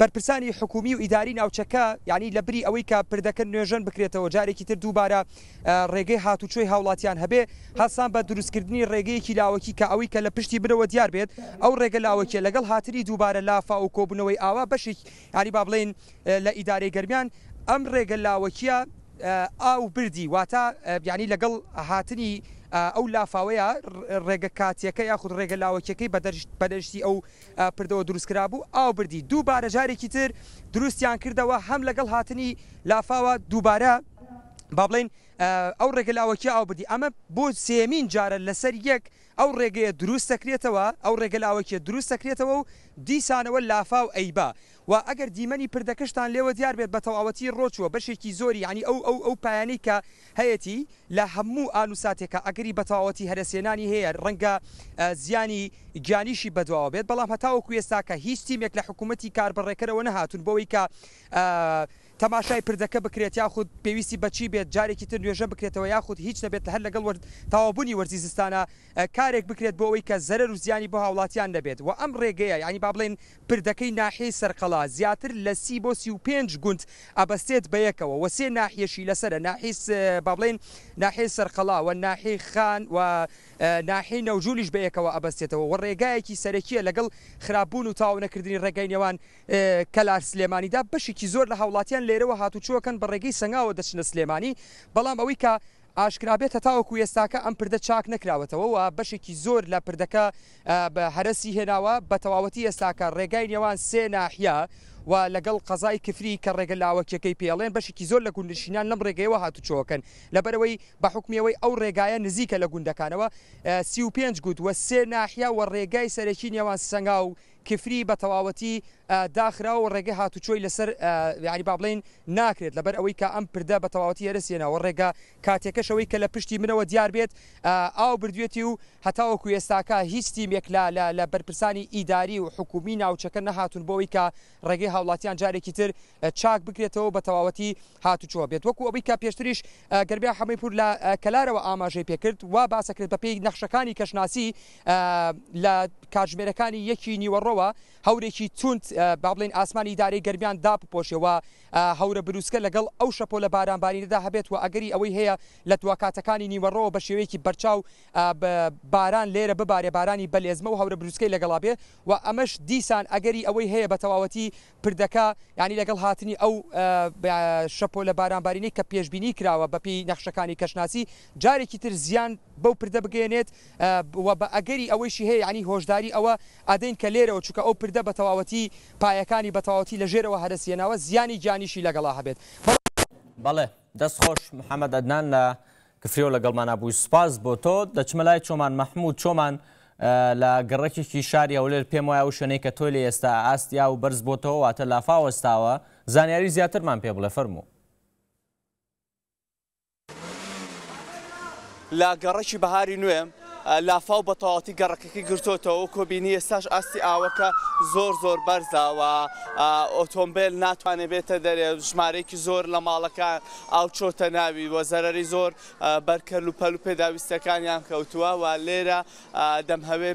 بەرپرسانی حکومی و ئیداری ناوچەکە یعنی لە بری ئەوەی کە پردەکە نوێژن بکرێتەوە جارێکی تر دووبارە ڕێگەی هاتوچۆی هاوڵاتیان هەبێ هەسان بە دروستکردنی ڕێگەیەکی لاوەکی کە ئەوەی کە لە پشتی برەوە دیار بێت ئەو ڕێگە لاوەکیە لەگەڵ هاتری دووبارە لافا و کۆبنەوەی ئاوا بەشێک یاری با بڵێن لە ئیدارەی گەرمیان ئەم ڕێگە لاوەکیە ئاو بردی واتە بیانی لەگەڵ هاتنی ئەو لافاوەیە ڕێگە کاتیەکە یاخود ڕێگە لاوەکیەکەی بەدەشتی ئەو پردەوە دروستکرا بوو ئاو بردی دووبارە جارێکی تر دروستیان کردەوە هەم لەگەڵ هاتنی لافاوە دووبارە با بڵین ئەو ڕێگەلاوەکی ئاو بدی ئەمە بۆ سێمین جارە لەسەر یەک ئەو ڕێگەیە دروست دەکرێتەوە ئەو ڕێگەلاوەکیە دروست دەکرێتەوە و دیسانەوە لافااو ئەیبا و ئەگەر دیمەنی پردەکەشتان لێوە دیار بێت بە تەواوەتی ڕۆچوە بەشێکی زۆری ینی ئەو ئەو ئەو پایانی کە هەیەی لە هەموو ئالوساتێکە ئەگەری بەتەواوەتی هەرسێنانی هەیە ڕەنگە زیانی گیانیشی بەدواوە بێت بەڵام هەتاوە کوێستاکە هیچ تیمێک لە حکوومەتتی کاربڕێکەرەوە نەهاتون بەوەی کە تەماشای پردەکە بکرێت یاخود پێویستی بەچی بێت جارێکی تر نوێژە بکرێتەوە یاخود هیچ نەبێت هەر لەگەڵ ورد تاوابوونی وەرزی زستانە کارێک بکرێت بۆ ئەوەی کە زەرەر و زیانی بۆ هاوڵاتیان دەبێت و ئەم ڕێگەیە ینی با بڵێن پردەکەی ناحی سەرقەڵا زیاتر لە سی بۆ سی و پێنج گوند ئەبەستێت بەیەکەوە وەسێ ناحیەشی لەسرە ناحیس با بڵێن ناحی سەرقەڵا و ناحی خان و ناحی نەوجولیش بەیەکەوە ئەبەستێتەوە و ڕێگایەکی سەرەکیە لەگەڵ خراپبوون و تاو نەکردنی ڕێگای نێوان کەلار سلێمانیدا بەشێکی زۆر لە هاوڵاتیان لێرەوە هاتوچووەکەن بە ڕێگەی سنگاوە دەچنە سلێمانی بەڵام ئەوەی کە ئاشکرابێتە تاوەکو ئێستاکە ئەم پردە چاک نکراوەتەوە و بەشێکی زۆر لە پردەکە بە هەرسی هێناوە بە تەواوەتی ئێستاکە ڕێگای نێوان سێ ناحیا و لەگەڵ قەزای کفری کە ڕێگە لاوەکیەکەی پێڵێن بەشێکی زۆر لە گوندنشینان لەم ڕێگەیەوە هاتوچۆکەن لەبەرەوەی بە حکمیەوەی ئەو ڕێگایە نزیکە لە گوندەکانەوە سی و پێنج گوت وە سێ ناحیا وە ڕێگای سەرەکی نێوان سنگا و کفری بە تەواوەتی داخرا و ڕێگە هاتوچۆی لەسەر یاری با بڵین ناکرێت لەبەر ئەوەی کە ئەم پردە بە تەواوەتی هەرسێنەوە ڕێگە کاتێکەشەوەی کە لە پشتی منەوە دیار بێت ئاو بردوێتی و هەتاوەکو ئێستاکە هیچ تیمێک لا لە بەرپرسانی ئیداری و حکومی ناوچەکە نەهاتون بۆەوەی کە ڕێگەی هاوڵاتیان جارێکی تر چاک بکرێتەوە بە تەواوەتی هاتوچۆ بێت وەکو ئەوەی کە پێشتریش گەربیا حەمەی پور لە کەلارەوە ئاماژەی پێکرد وا باسەکرێت بە پێی نەخشەکانی کەشناسی لە کاتژمێرەکانی یەکی نیوەڕەوە هەورێکی تونت با بڵین ئاسمانی دارەی گەرمیان داپۆشەوە هەورە بروسکە لەگەڵ ئەو شەپۆ لە بارانباریندا هەبێت و ئەگەری ئەوەی هەیە لە دواکاتەکانی نیوەڕەوە بە شێوەیەکی بەرچاو باران لێرە ببارێ بارانی بەلێزمە و هەورە بروسکەی لەگەڵا بێ و ئەمەش دیسان ئەگەری ئەوەی هەیە بە تەواوەتی پردەکە ینی لەگەڵ هاتنی ئەو شەپۆ لە بارانبارینەی کە پێشببینی کراوە بە پێی نەخشەکانی کەشناسی جارێکی تر زیان بەو پردە بگەێنێت و بە ئەگەری ئەوەیشی هەیە ینی هۆشداری ئەوە ئادەین کە لێرەوە چکە ئەو پردە بە تەواوەتی پایەکانی بەتەواوەتی لە ژێرەوە هەرسیێنەوە زیانی جانی ئەمانیشی لەگەڵا هەبێت بەڵێ دەستخۆش محەممەد ئەدنان لە کفریۆ لەگەڵمانە بووی سپاس بۆ تۆ دەچمەلای چۆمان مەحموود چۆمان لە گەڕێکێکی شاری ئەولێر پێم وایە و شوێنەی کە تۆ لە ئێستا ئاستیا و بەرز بۆ تۆ واتە لافاوەستاوە زانیاری زیاترمان پێ بڵێ فەرموو. لە گەڕەکی بەهاری نوێم لافاو بە تەواتی گەڕەکەی گرتوتەوە کۆبینی ئێستاش ئاستی ئاوەکە زۆر زۆر بەرزاوە ئۆتۆمبیل ناتوانێت بێتە دەرێ ژمارەیەکی زۆر لە ماڵەکە ئاو چۆتە ناوی وەزەرری زۆر بەرکەل و پەل و پێداویستەکانیان کەوتووە و لێرە دەمهوێ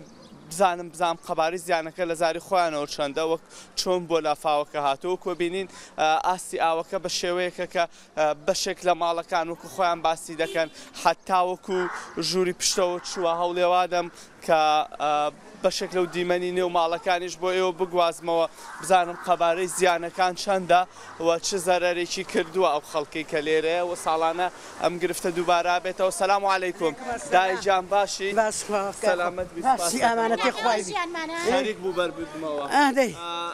بزانم بزانم قەباری زیانەکە لە زاری خۆیانەوە چەندە وەک چۆن بۆ لافاوەکە هاتووە کۆبینین ئاستی ئاوەکە بە شێوەیەکە کە بەشێک لە ماڵەکان وەکو خۆیان باسی دەکەن حتاوەکو ژووری پشتەوە چووە هەوڵێوادەم کە بەشێک لەو دیمەنی نێو ماڵەکانیش بۆ ئێوە بگوازمەوە بزانم قەبارەی زیانەکان چەندە و چه زەرەرێکی کردووە ئەو خەڵکی کە لێرەیە و ساڵانە ئەم گرفتە دووبارە بێتەوە سلام عیکم دایجان باشی ئەمانەتی خیک بوو بەر بمەوە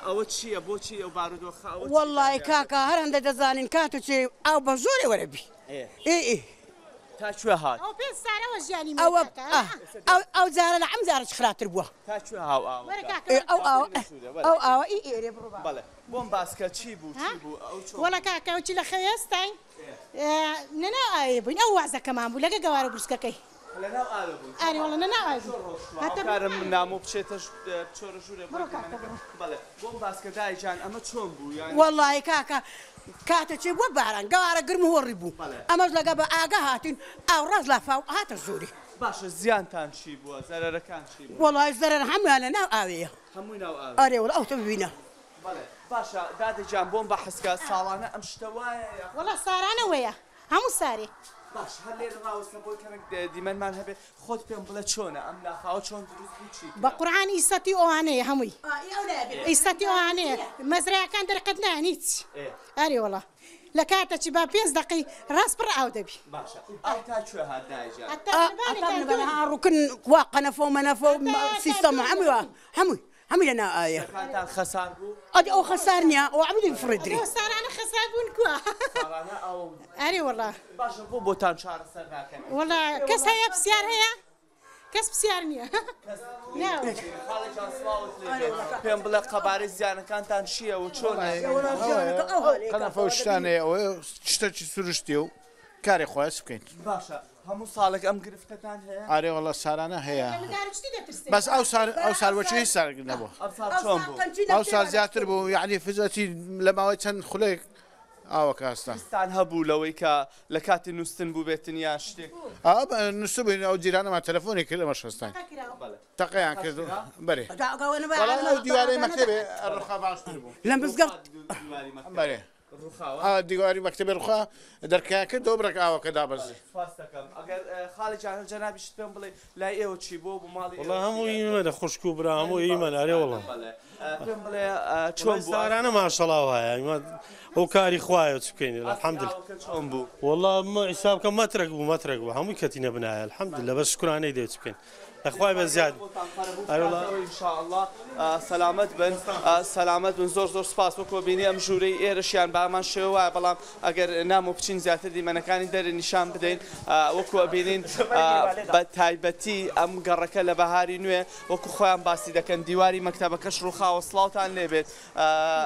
ئەوە چییە بۆچی ئەو بارودۆخ وڵی کاکە هەرندە دەزانین کات و چێ ئاو بە زۆرێ وەرەبی ئێ ئێ تا شو هات او بيت سارة وجياني او او او زارة لعم زارة خراتر بوا تا شو هاو او او او او او اي اي ري برو بله بوم باسكا تشي بو تشي بو او شو ولا كاكا وتشي لخيستاي نانا اي بين او وعزة كمان بو لقى قوارب برسكاكي لنا آلو بود. آره ولی نه آلو. حتی کارم نامو بچه تاش چهارشوره بود. بله. بوم باسکت ایجان اما چون بود. والله کاکا کاتەچێ وە باران گەوارە گرم هۆڕی بوو ئەمەش لەگە بە ئاگە هاتین ئاو ڕاز لافااو هاتە زۆری باشە زیانتان چی بووە زەرەکان وڵای زەرەر هەمویان لە ناو ئاوەیە ئەرێ وڵ ئەوتە ببینە باشە دادەجان بۆم بە حسکە ساڵانە ئەم شتەوە وڵە سارانەوەیە هەموو ساری. باش هەر لێرە ڕاوستە بۆ کەمێک دیمەنمان هەبێت خۆت پێم بڵێ چۆنە ئەم نافاوە چون دروست هیچی با قرآن ئیسەتی ئەوانەیە هەمووی آه، ئیسەتی ئەوانەیە مزرعه دەرقەت در هیچ ئەری اری لە کاتە چی با پیز دقی ڕاست پڕ ئاو دەبی کن واقع نفو منفو سیستم هەمووی هەمووی همي انا ايه خسارقو ادي او خسارنيا او عمدي فردري خسار انا خسارقون كوا انا او اري والله باش بو بوتان شهر سرقاك والله كس هي بسيار هي کەس پرسیارنیە پێم بڵێ قەبارەی زیانەکانتان چییە و چۆن شتانێ ئەوە شتە چی سروشتی و کاری خۆیان بکەین باشە. هەموو ساڵێک ئەم گرفتەکان هەیە ئارێ وڵە سارانە هەیە بەس ئەو او ساروەچی او نەبوو ئەو سال او بوو یعنی فزەتی لە ماوەی چەند خولێک ئاوە او هەبوو لەوەی کە لە کاتی نووسن بوو بێتن یا شتێک نووس او ئەو جیرانەمان تەلفۆنی کرد لەمە شستان تەقیان کرد بەێ دیوارەی مەکتێبێ [laughs] ڕخە باش بوو لەم بزگەڵ بەێ دیواری مەکتتەبێ ڕخوا دەرکاکە دۆبرێک ئاوەکە دابەزی خاڵیجان جەنابیشت پێم بڵێ لای ئێوە چی بۆ ماڵی هەموو ئیمەدە خوشک و برا هەموو ئیمەنارێ وڵە بڵێ چۆن سارانە ماشەڵاو هەیە ئەو کاری خوایە چ بکەین لە حەمدل چۆن بوو وەڵام ئیسابکە مەترێک بوو مەترێک بوو هەمووی کەتی نەبنایە حەمد لە بە شکرانەی دێت بکەین. دەخوای بە زیاد سەلامت بن سەلامت بن زۆر زۆر سپاس وەکۆ بینی ئەم ژوورەی ئێرەشیان بامان شێوە وایە بەڵام ئەگەر نام و بچین زیاتر دیمەنەکانی دەرە نیشان بدەین وەکو بینین بە تایبەتی ئەم گەڕەکە لە بەهاری نوێ وەکو خۆیان باسی دەکەن دیواری مەکتتەبەکەش ڕووخاوە سلااوان لێبێت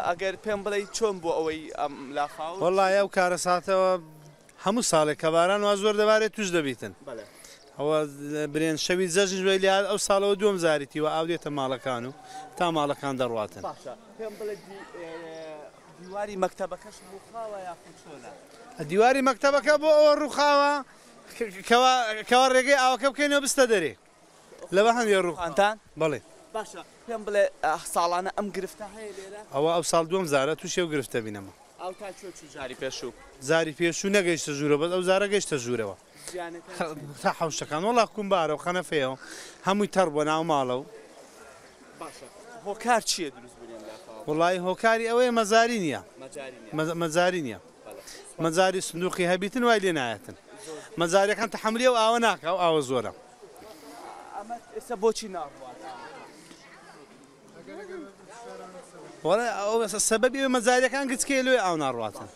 ئەگەر پێم بڵی چۆن بۆ ئەوەی ئەم لافاوە وڵای ئەو کارە ساتەوە هەموو ساڵێک کە باران وا زۆر دەبارێت توش دەبیتن. ئەوە برێن شەوی زەژن ژێ لات ئەو ساڵەوە دوم زاریتی و ئاودێتە ماڵەکان و تا ماڵەکان دەڕاتن دیواری مەکتتەبەکەش دیواری مەکتتەبەکە بۆ ئەوە ڕووخاوە کەوا ڕێگەی ئاوەکە بکەینەوە بستە دەرێ لەبە هەندێ ڕووخانتان بڵێ پێم بڵێ ساڵانە ئەم گرفتە ئەوە ئەو ساڵ دوم زارە تووشێ و گرفتە بینەمە ئەو تا جاری پێشوو زاری پێشوو نەگەیشتە ژوورە بەس ئەو زارە گەیشتە ژوورەوە تا حوشەکان وڵا کومبارە و خەنەفەیەەوە هەمووی تەر بۆ ناو ماڵە و هۆکار چیە دروست وڵی هۆکاری ئەوەیە مەزاری نییە مەزاری نییە مەزاری سندوقی هەبیتن وای لێ نایەتن مەزاریەکان تەحملی و ئاوە ناکە و ئاوە زۆرە ئێستا بۆچی ناڕات وەڵە ئەو سەبەبی مەزاریەکان گچکێ لێ ئاو ناڕاتن.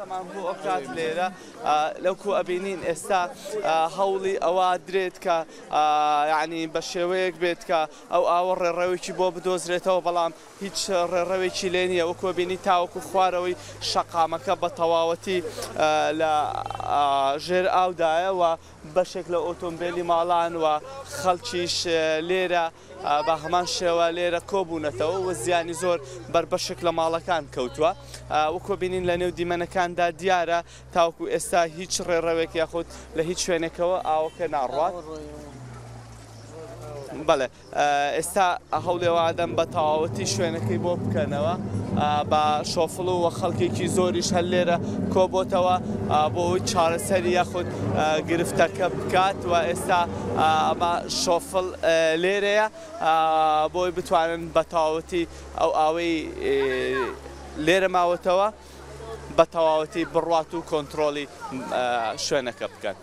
کاتەمان بوو ئەو کات لێرە لەوکو ئەبینین ئێستا هەوڵی ئەوە درێت کە یعنی بە شێوەیەک بێت کە ئەو ئاوە ڕێڕەوێکی بۆ بدۆزرێتەوە بەڵام هیچ ڕێڕەوێکی لێ نیە وەکوبینی تاوەکو خوارەوەی شەقامەکە بە تەواوەتی لە ژێر ئاودایەوە بەشێک لە ئۆتۆمبیلی ماڵان و خەڵکیش لێرە بە هەمان شێوە لێرە کۆبوونەتەوە و زیانی زۆر بربەشک لە ماڵەکان کەوتووە وەکۆ بینین لە نێو دیمەنەکاندا دیارە تاوکو ئێستا هیچ ڕێڕەوێک یاخود لە هیچ شوێنێکەوە ئاوەکە ناڕات. بڵێ ئێستا هەوڵێوادەم بە تەواوەتی شوێنەکەی بۆ بکەنەوە بە شۆفڵ و خەڵکێکی زۆریش هەل لێرە کۆبتەوە بۆ ئەوی چارەسەری یەخود گرفتەکە بکات و ئێستا ئەمە شۆفڵ لێرەیە بۆی بتوانن بە تەواوەتی ئەو ئاوەی لێرە ماوەتەوە بە تەواوەتی بڕات و کۆنتترۆلی شوێنەکە بکەن.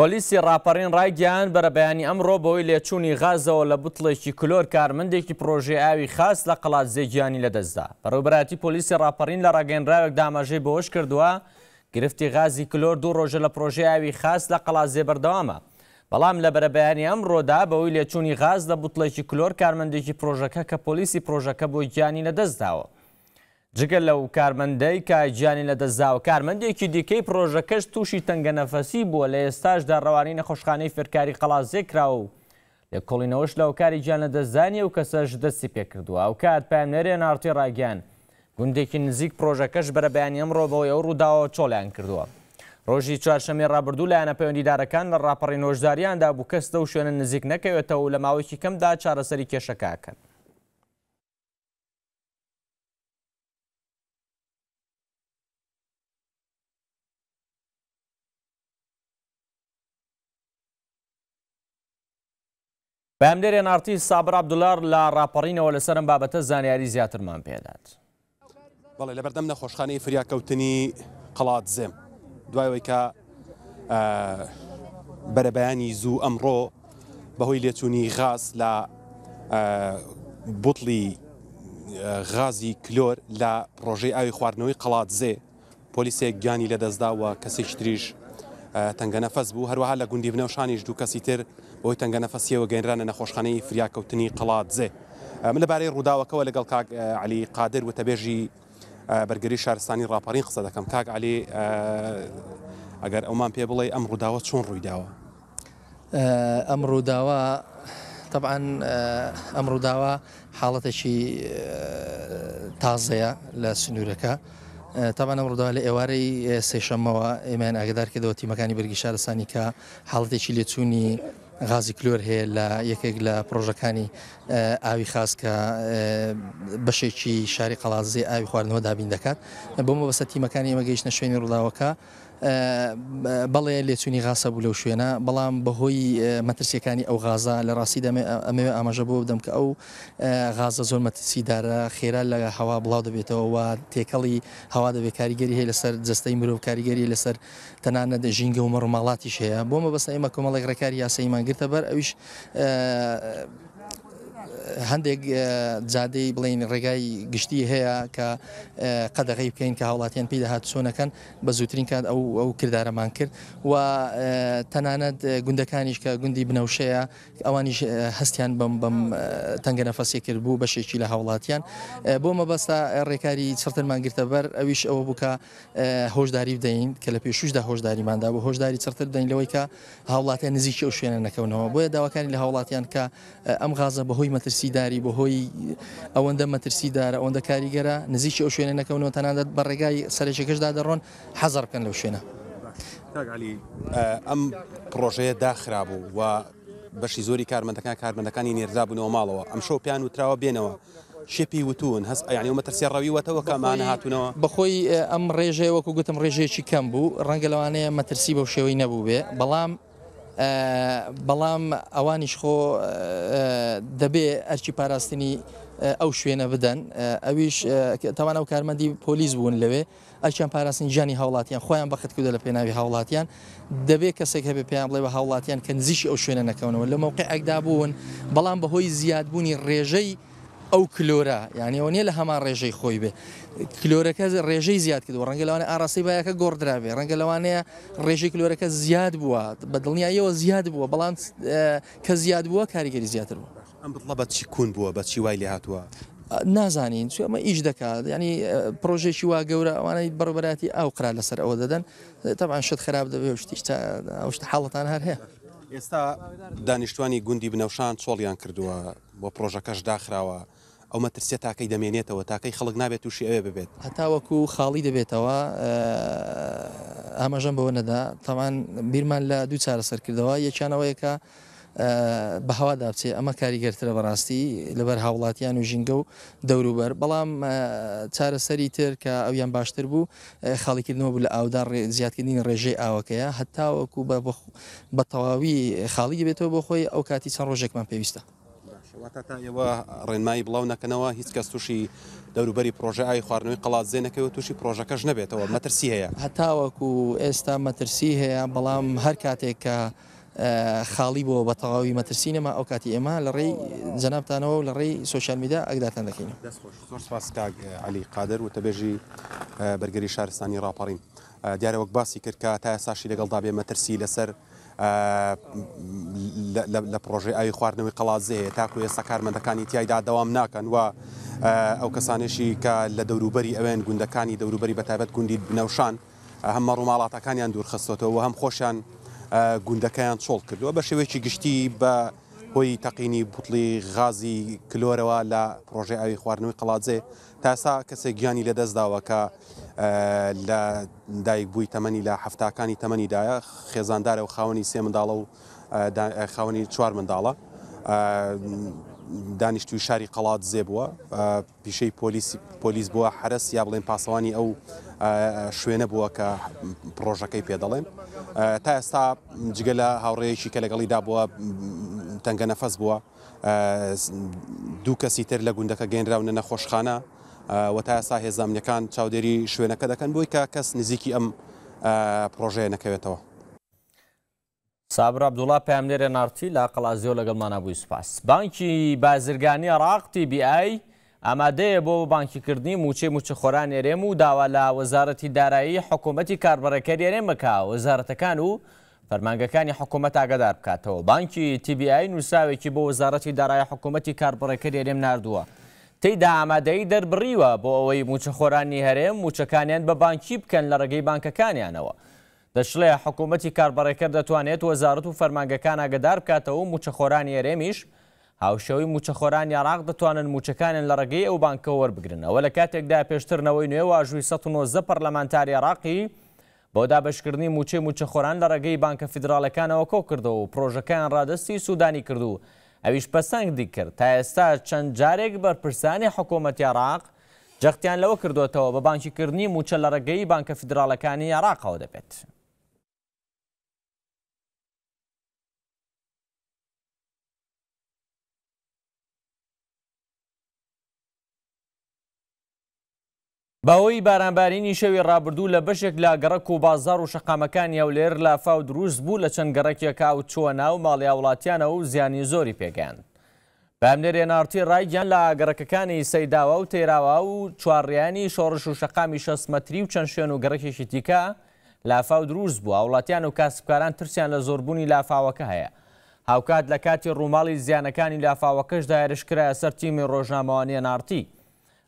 پۆلیسی راپەڕین ڕایگەیان بەرەبیانی ئەمڕۆ بەوەی لێچووی غازەوە لە بوتڵێکی کلۆر کارمندێکی پرۆژێ ئاوی خاص لە قەڵات زێگیانی لەدەستدا بەڕوبەتی پۆلیسی راپەڕین لە ڕاگەنراوێک دامەژەی بەوەش کردووە گرفتی غازی کلۆر دوو ڕۆژە لە پرۆژێ ئاوی خاص لە قەڵات زێبەردەوامە بەڵام لە بەرەبیانی ئەم ڕۆدا بەوەی لێچووی غاز لە بوتڵێکی کلۆر کارمندێکی پرۆژەکە کە پۆلیسی پرۆژەکە بۆ گیانی لەدەستداوە جگە لەو کارمەندەی کاجیانی لە دەزاوە کارمەندێکی دیکەی پرۆژەکەش تووشی تەنگە نەفەسی بووە لە ئێستاشدا ڕەوانی نەخۆشخانەی فێرکاری قەڵازێ کرا و لە کۆڵینەوەش لە ئەوکاری گیان لە دەزانانی و کەسەش دەستی پێکردووە ئەو کات پام نەرێ نارتی ڕاگەیان گوندێکی نزیک پرۆژەکەش بەرەبیان ئەمڕۆ بەوەی ئەو ڕووداوە چۆلیان کردووە. ڕۆژی چوارشەمی ڕابردوو لایەنە پەیوەندیدارەکان لە ڕاپەڕی نۆژداریاندا بوو کەستە و شوێنە نزیک نەکەوێتەوە لە ماوەیەکی کەمدا چارەسەری کێشەکەکەن. بەمدەێن ئارتی سابراب دولار لە ڕاپەڕینەوە لەسەرم بابەتە زانیاری زیاترمان پێدات. بەڵێ لە بەردەم نەخۆشخانەی فریاکەوتنی قڵات زم دوایەوەی کە بەرەبیانی زوو ئەمڕۆ بەهۆی لێچوونی غاز لە بوتڵی غازی کلۆر لە ڕۆژەی ئاوی خواردنەوەی قڵات زێ پۆلیسێک گیانی لەدەستداوە کەسێک تریش تەنگەنەفەس بوو هەروەها لە گوندی بنەوشانیش دوو کەسی تر بۆی تەنگە نەفەسیەوە گەێنرانە نەخۆشخانەی فریاکەوتنی قەڵات زێ من لەبارەی ڕووداوەکەەوە لەگەڵ کاک علی قادر وتەبێژی بەرگری شارستانی ڕاپەڕین قسە دەکەم کاک علی ئەگەر ئەومان پێ بڵێ ئەم ڕووداوە چۆن ڕوویداوە ئەم ڕووداوە طبعاً ئەم ڕووداوە حاڵەتێکی تازەیە لە سنوورەکە. تاوان ئەمڕدا لە ئێوارەی سێشەمەوە ئێمان ئاگدار کردەوە تیمەکانی بەرگی شارستانی کە حڵاتێکی لێچوونی غازی کلۆر هەیە لە یەکێک لە پرۆژەکانی ئاوی خاص کە بەشێکی شاری قەڵازی ئاوی خواردنەوە دابین دەکات بۆمە بەسەتیمەکانی ئەمە گەیشتە شوێنی ڕووداوەکە بەڵێ لێچوونی غاسە بوو لەو شوێنە بەڵام بەهۆی مەترسیەکانی ئەو غازا لە ڕاستی ئەمێ ئاماژە بۆ بدەم کە ئەو غازە زۆر مەترسیدارە خێرا لە هەوا بڵاو دەبێتەوە و تێکەڵی هەوا دەبێت کاریگەری هەیە لەسەر جستەی مرۆڤ کاریگەری لەسەر تەنانە ژینگە و مەڕماڵاتی شەیە بۆمە بەسە ئێمە کۆمەڵێک ڕێکاری یاسەیمان گرتە بەر ئەویش هەندێک جادەی بڵین ڕێگای گشتی هەیە کە قەدەغی بکەین کە هاوڵاتیان پێی داهات چۆنەکەن بە زووترین کات ئەو ئەو کردارەمان کرد و تەنانەت گوندەکانیش کە گوندی بنەوشەیە ئەوانیش هەستیان بم بم تەنگە نەفەسی کرد بوو بەشێکی لە هاوڵاتیان بۆ مەبەستا ڕێکاری چرتمان گرتە بەر ئەویش ئەوە بکە هۆشداری بدەین کە لە پێشوشدا هۆشداریماندا بۆ هۆشداری چرتر بدەین لەوەی کە هاوڵاتیان نزیکی ئەو شوێنە نەکەونەوە بۆیە داواکانی لە هاوڵاتیان کە ئەم غازە بەهۆی مەتر مەترسیداری بەهۆی ئەوەندە مەترسیدار ئەوەندە کاریگەرە نزیکی ئەو شوێنە نەکەونەوە تەنانەت بە ڕێگای سەرێکەکەشدا دەڕۆن حەزار بکەن لەو شوێنە ئەم پرۆژەیە داخرا بوو و بەشی زۆری کارمەندەکان کارمەندەکانی نێرزابوونەوە ماڵەوە ئەم شەو پیان وتراوە بێنەوە شێپی وتون هەست ئەیانی مەترسی ڕەویوەتەوە کەمانە هاتوونەوە بەخۆی ئەم ڕێژەیە وەکو گوتم ڕێژەیەکی کەم بوو ڕەنگە لەوانەیە مەترسی بەو شێوەی نەبوو بێ بەڵام بەڵام ئەوانیش خۆ دەبێ ئەرچی پاراستنی ئەو شوێنە بدەن ئەویش تاوان ئەو کارمەندی پۆلیس بوون لەوێ ئەچیان پاراستنی جانی هاوڵاتیان خۆیان بەخت کودە لە پێناوی هاوڵاتیان دەبێت کەسێک هەبێ پێیان بڵێ بە هاوڵاتیان کە نزیشی ئەو شوێنە نەکەونەوە لە مووقع ئەگدا بوون بەڵام بەهۆی زیادبوونی ڕێژەی ئەو کلۆرە یانیەوە نیە لە هەمان ڕێژەی خۆی بێ کلۆرەکە ڕێژەی زیاد کردەوە ڕەنگە لەوانە ئاراسی باەکە گۆڕدراوێ ڕەنگە لەوانەیە ڕێژی کلۆرەکە زیاد بووە بە دڵنیاییەوە زیاد بووە بەڵام کە زیاد بووە کاریگەری زیاتر بوو ئەم بڵە بە چی کون بووە بە چی وای لێ هاتووە نازانین چ ئەمە ئیش دەکات ینی پرۆژێکی وا گەورە ئەوانەی بەڕبەتی ئاو قرا لەسەر ئەوە دەدەن تەبان شت خراب دەبێ شتیشت حاڵەتان هەر هەیە ئێستا دانیشتوانی گوندی بنەوشان چۆڵیان کردووە بۆ پرۆژەکەش داخراوە ئەو مەترسیە تاکەی دەمێنێتەوە تاکەی خەڵک نابێت تووشی ئەوێ ببێت هەتاوەکو خاڵی دەبێتەوە ئاماژەم بەوە نەدا تەمان بیرمان لە دوو چارە سەرکردەوە یەکیانەوەیەکە بە هەوا دابچێ ئەمە کاریگەرترە بەڕاستی لەبەر هاوڵاتیان و ژینگە و دەوروبەر بەڵام چارەسەری تر کە ئەویان باشتر بوو خاڵیکردنەوە بوو لە ئاودان زیادکردنی ڕێژەی ئاوەکەیە هەتاوەکو بە تەواوی خاڵی دەبێتەوە بۆ خۆی ئەو کاتی چەند ڕۆژێکمان پێویستە. واتاتا ئێوە ڕێنمایی بڵاو نەکەنەوە هیچ کەس تووشی دەوروبەری پرۆژای خواردنەوەی قڵات زێنەکەەوە تووشی پرۆژەکەش نەبێتەوە مەترسی هەیە هەتاوەکو ئێستا مەترسی هەیە بەڵام هەر کاتێک کە خاڵی بۆ بە تەواوی مەترسی نەما ئەو کاتی ئێمە لە ڕێی جەنابتانەوە لە ڕێی سوشالمیدا ئەگداتان دەکەین زۆر سپاس کاگ علی قادر و تەبێژی بەرگری شارستانی راپەڕین دیارە وەک باسی کردکە تا ساشی لەگەڵدا بێ مەترسی لەسەر لە پرۆژێ ئاوی خواردنەوەی قەڵازەیە تاکو ێستا کارمەندەکانی تایدا دەوام ناکەن و ئەو کەسانێکی کە لە دەوروبەری ئەوێن گوندەکانی دەوروبەری بەتابەت گوندی بنەوشان هەمە ڕووماڵاتەکانیان دوورخستەوە و هەم خۆشیان گوندەکەیان چۆڵ کردووە بە شێوەیەکی گشتی بە هۆی تەقینی بوتڵی غازی کلۆرەوە لە پرۆژێ ئاوی خواردنەوەی قڵاتزێ تاسا کەسێک گیانی لە دەستداوە کە لە دایک بووی تەمەنی لە هەفتاکانی تەمەنیدایە خێزاندارە و خاوەنی سێ منداڵە و خاوەنی چوار منداڵە دانیشتوی شاری قەڵات زێبووە پیشەی پۆلیسی پۆلیس بووە حرس یا بڵێن پاسەوانی ئەو شوێنە بووە کە پرۆژەکەی پێدەڵێن تا ئێستا جگە لە هاوڕێیەکی کە لەگەڵیدا بووە تەنگە نەفەس بووە دوو کەسی تر لە گوندەکە گەێنراونە نەخۆشخانە و تا ئێستا هێزانامنیەکان چاودێری شوێنەکە دەکەن بووی کە کەس نزیکی ئەم پرۆژەیە نەکەوێتەوە سابرا عبدوڵا پامنێرە نارتی لا قەڵازیۆ لەگەڵمانە بووی سپاس بانکی بازرگانی ڕاقتی بیایی ئامادەیە بۆ بانکیکردنی موچێ موچەخۆران ئێرێم و داوا لە وەزارەتی دارایی حکوومەتی کاربڕەکەری ئێرێمەکە وەزارەتەکان و فەرمانگەکانی حکوومەت ئاگدار بکاتەوە بانکی تیBI نووساوێکی بۆ وەزارەتی دارایی حکوومەتی کاربڕەکەری ئێرێم نردووە تیدا ئامادەی دەربڕیوە بۆ ئەوەی موچەخۆرانی هەرێم موچەکانیان بە بانکی بکەن لە ڕێگەی بانکەکانیانەوە. دەشڵەیە حکوومەتی کاربڕێکە دەتوانێت وەزارت و فەرمانگەکان ئاگدار بکاتەوە و موچەخۆرانی ئێرێمیش هاوشەوی موچەخۆران یاراق دەتوانن موچەکانن لە ڕێگەی ئەو بانکە وەربگرن ئەوە لە کاتێکدا پێشترنەوەی نوێ واژووی 1970 پەرلەمانتاری عراقی بۆ دابشکردنی موچێ موچەخۆران لە ڕێگەی بانکە فیدراالەکانەوە کۆ کردەوە و پرۆژەکان ڕادستی سوودانی کردو ئەویش پەسەنگ دی کرد تا ئێستا چەند جارێک بەرپرسانی حکوومەتی عراق جەختیان لەوە کردوێتەوە بە بانکیکردنی موچە لە ڕێگەی بانکە فیدراالەکانی عراقەوە دەبێت. باەوەی بارانبارینی شەوی ڕابردوو لە بەشێک لا گەڕک و بازار و شەقامەکان یاولێر لافااو دروست بوو لە چەند گەڕکێکا و چۆ ناو ماڵیا وڵاتیانە و زیانی زۆری پێگەیان. بامنێری نارتی ڕایگیان لە گەڕەکەەکانی سەیداوە و تێراوە و چوارڕیانی شۆڕش و شەقامی شەسمەتری و چەند شوێن و گەڕکێکی تیکە لافااو دروست بوو وڵاتیان و کاسبکاران ترسیان لە زۆربوونی لافااوەکە هەیە. هاوکات لە کاتی ڕووماڵی زیانەکانی لافااوەکەش دایرشکرایە سەر تیمی ڕۆژنامەوانی نارتی.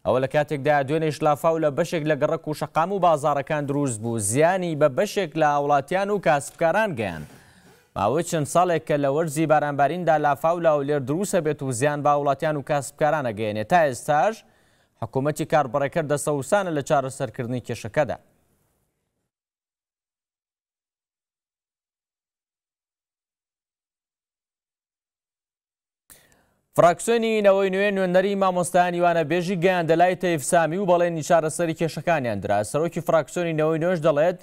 ئەوە لە کاتێکدا دوێنێ شلافااو لە بەشێک لە گەڕک و شقام و بازارەکان دروست بوو زیانی بە بەشێک لە وڵاتیان و کاسبکاران گەیان. ماوەی چەند ساڵێک کە لە وەرزی بارانباریندا لافااولا و لێر دروسە بێت و زیان با وڵاتیان و کاسبکارانە گەێنێت تا ئێستاژ حکوومەتی کاربڕێکرد دەسەوسانە لە چارەسەرکردنی کێشەکەدا. فراکسیۆنی نەوەی نوێن نوێنەری مامۆستایان یوانە بێژی گەیان دەلای تەیفسامی و بەڵێن نیشارەسەری کێشەکانیان درا سەرۆکی فراکسیۆنی نەوەی نوێش دەڵێت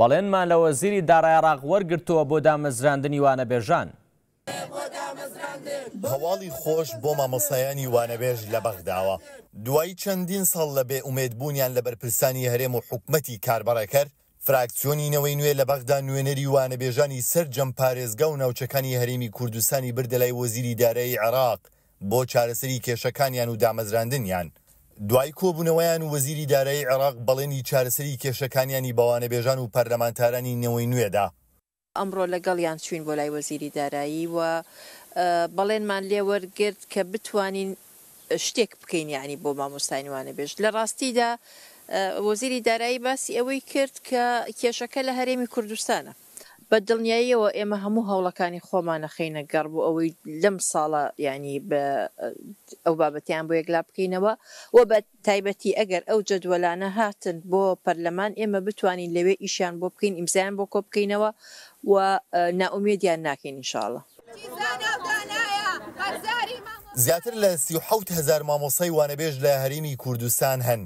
بەڵێنمان لە وەزیری دارایراق وەرگرتووە بۆ دامەزراندنی وانە بێژان. هەواڵی خۆش بۆ مامۆسایانی وانەبێژ لە بەغداوە دوایی چەندین ساڵ لە بێ ئومێدبوونیان لە بەرپرسانی هەرێم و حکومەتی کاربارەکەر فراکسیۆنینەوەی نوێ لە بەغدا نوێنەری وانەبێژانی سەر جەم پارێزگە و ناوچەکانی هەرێمی کوردستانی بردەلای وەزیری دارایی عراق بۆ چارەسەری کێشەکانیان و دامەزراندنیان دوای کۆبوونەوەیان و وەزیری دارایی عێراق بەڵێنی چارەسەری کێشەکانیانی بەوانە بێژان و پەرلەمانتارانی نەوەی نوێدا ئەمڕۆ لەگەڵیان چوین بۆ لای وەزیری دارایی و بەڵێنمان لێ وەرگرت کە بتوانین شتێک بکەین ینی بۆ مامۆستانیوانە بێژ لە ڕاستیدا وەزیری دارایی باسی ئەوەی کرد کە کێشەکە لە هەرێمی کوردستانە بە دڵنیاییەوە ئێمە هەموو هەوڵەکانی خۆمانە خینە گەڕ بوو ئەوەی لەم ساڵە ینی ئەو بابەتیان بۆ یەکلا بکەینەوە و بە تایبەتی ئەگەر ئەو جدوەلانە هاتن بۆ پەرلەمان ئێمە بتوانین لەوێ ئیشیان بۆ بکەین ئیمزیان بۆ کۆ بکەینەوە و ناومێدیان ناکەین انشاءڵە. زیاتر لە هزار مامۆسای وانەبێژ لە هەرمی کوردستان هەن.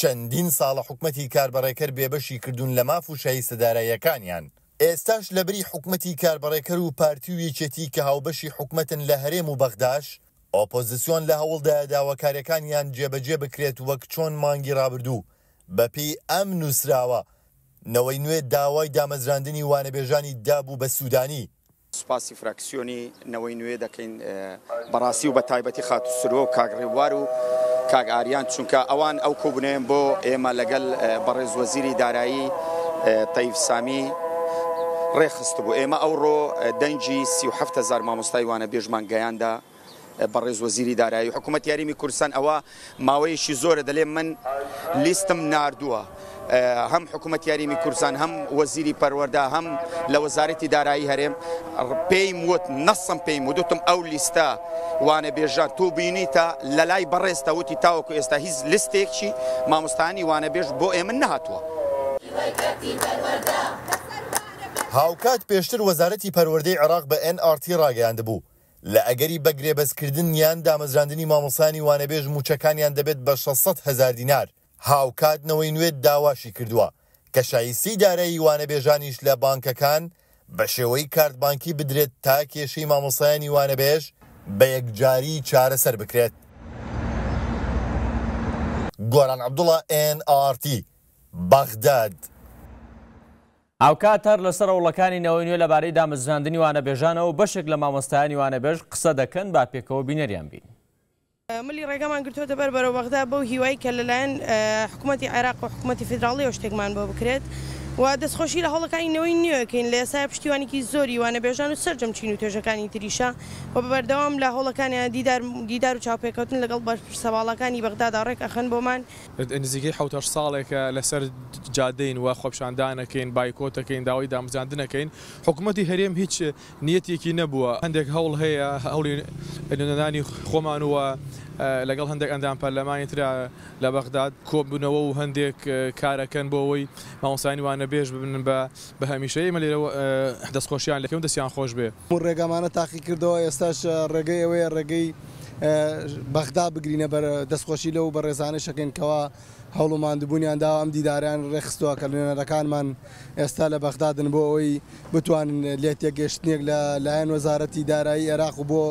چەندین ساڵە حکومەتی کاربڕێکەر بێبەشی کردوون لە ماف و شایی سەداراییەکانیان. ئێستاش لەبری حکومەتی کاربڕێکەر و پارتیویەچێتی کە هاوبەشی حکومەتن لە هەرێم و بەغداش ئۆپۆزیسیۆن لە هەوڵدا داواکاریەکانیان جێبەجێ بکرێت وەک چۆن مانگی رابرردوو بەپی ئەم نووسراوە نەوەی نوێ داوای دامەزراندنی وانەبێژانی دابوو بە سوودانی سوپاسی فراکسیۆنی نەوەی نوێ دەکەین بەڕاستی و بە تایبەتی خاتوسرەوە و کاگڕێوار و کاگاریان چونکە ئەوان ئەو کۆبنێن بۆ ئێمە لەگەل بەڕێز وەزیری دارایی تەیفسامی ڕێخست بوو ئێمە ئەوڕۆ دەنجی سیهزار مامۆستای وانە بێژمان گەیاندا بەڕێز وەزیری دارایی حکوومەت یاریمی کورسان ئەوە ماوەیەشی زۆرە دەلێ من لیستم نردووە. هەم حکوومەت یاریمی کورسان هەم وەزیری پەروەەردا هەم لە وەزارەتی دارایی هەرێم پێیم وت نەسم پێیم وتم ئەو لیستە وانە بێژار تۆ بینی تا لە لای بەڕێستە وتی تاوەکو ئێستا هیچ لیستێکشی مامۆستانی وانە بێژ بۆ ئێمە نهاتووە. هاوکات پێشتر وەزارەتی پەروەردەی عراق بە NRT ڕاگەیاند بوو لە ئەگەری بەگرێ بەسکردن یان دامەزراندنی مامۆسانی وانەبێژ موچەکانیان دەبێت بە 600 هزار دینار هاوکاتنەوەی نوێت داواشی کردووە کە شایستی دارایی وانەبێژانیش لە بانکەکان بە شێوەی کارتبانکی بدرێت تا کێشەی مامۆسایانی وانەبێژ بە یەکجاری چارەسەر بکرێت گۆران عبدوڵە NRT بەغداد. ئاوکاتەر لەسەر وڵەکانی نەوەنیێ لەبارەی دامەزراندنی وانە بێژانەوە بەشێک لە مامۆستایانی وانە بێژ قسە دەکەن با پێکەوە بینەریان بین. ملی ڕێگەمان گرتوۆتە بەر بەرەوەغدا بەو هیوای کە لەلایەن حکوومەتتی عێراق و حکوومەتتی فدراڵی و شتێکمان بۆ بکرێت. و دەستخۆشی لە هەڵەکانی نەوەی نیوەکەین لە ئێسای پشتیوانێکی زۆری وانە بێژان و سرجم چین و توێژەکانی تریشە و بەبەردەوام لە هەوڵەکانیان دیدار و چاوپێکەوتن لەگەڵ بەش سەواڵەکانی بەغدادا ڕێک ئەخەن بۆمان نزیکەی حوتەش ساڵێکە لەسەر جادەین و خۆپشاندانەکەین بایکۆتەکەین داوای دامزاندنەکەین حکوومەتی هەرێم هیچ نیەتێکی نەبووە هەندێک هەوڵ هەیە هەوڵی نانی خۆمان وە لەگەڵ هەندێک ئەندام پەرلەمانی تررا لە بەغداد کۆبوونەوە و هەندێک کارەکەن بۆەوەی ماوەسانی وانە لەبێژ ببن بە بە هەمیشەی مە لێرە دەستخۆشیان لەکەم دەستیان خۆش بێ و ڕێگامانە تاقی کردەوە ئێستاش ڕێگەی ئەوەیە ڕێگەی بەخدا بگرینە بەر دەستخۆشی لەو بە ڕێزانە شەکەنکەوە هەوڵماندبوونیان دا ئەم دیداریان ڕێخستووە کە لێنەرەکانمان ئێستا لە بەخدادن بۆ ئەوی بتوان لێت تێگەشتنێک لە لایەن وەزارەتی دارایی عێراق و بۆ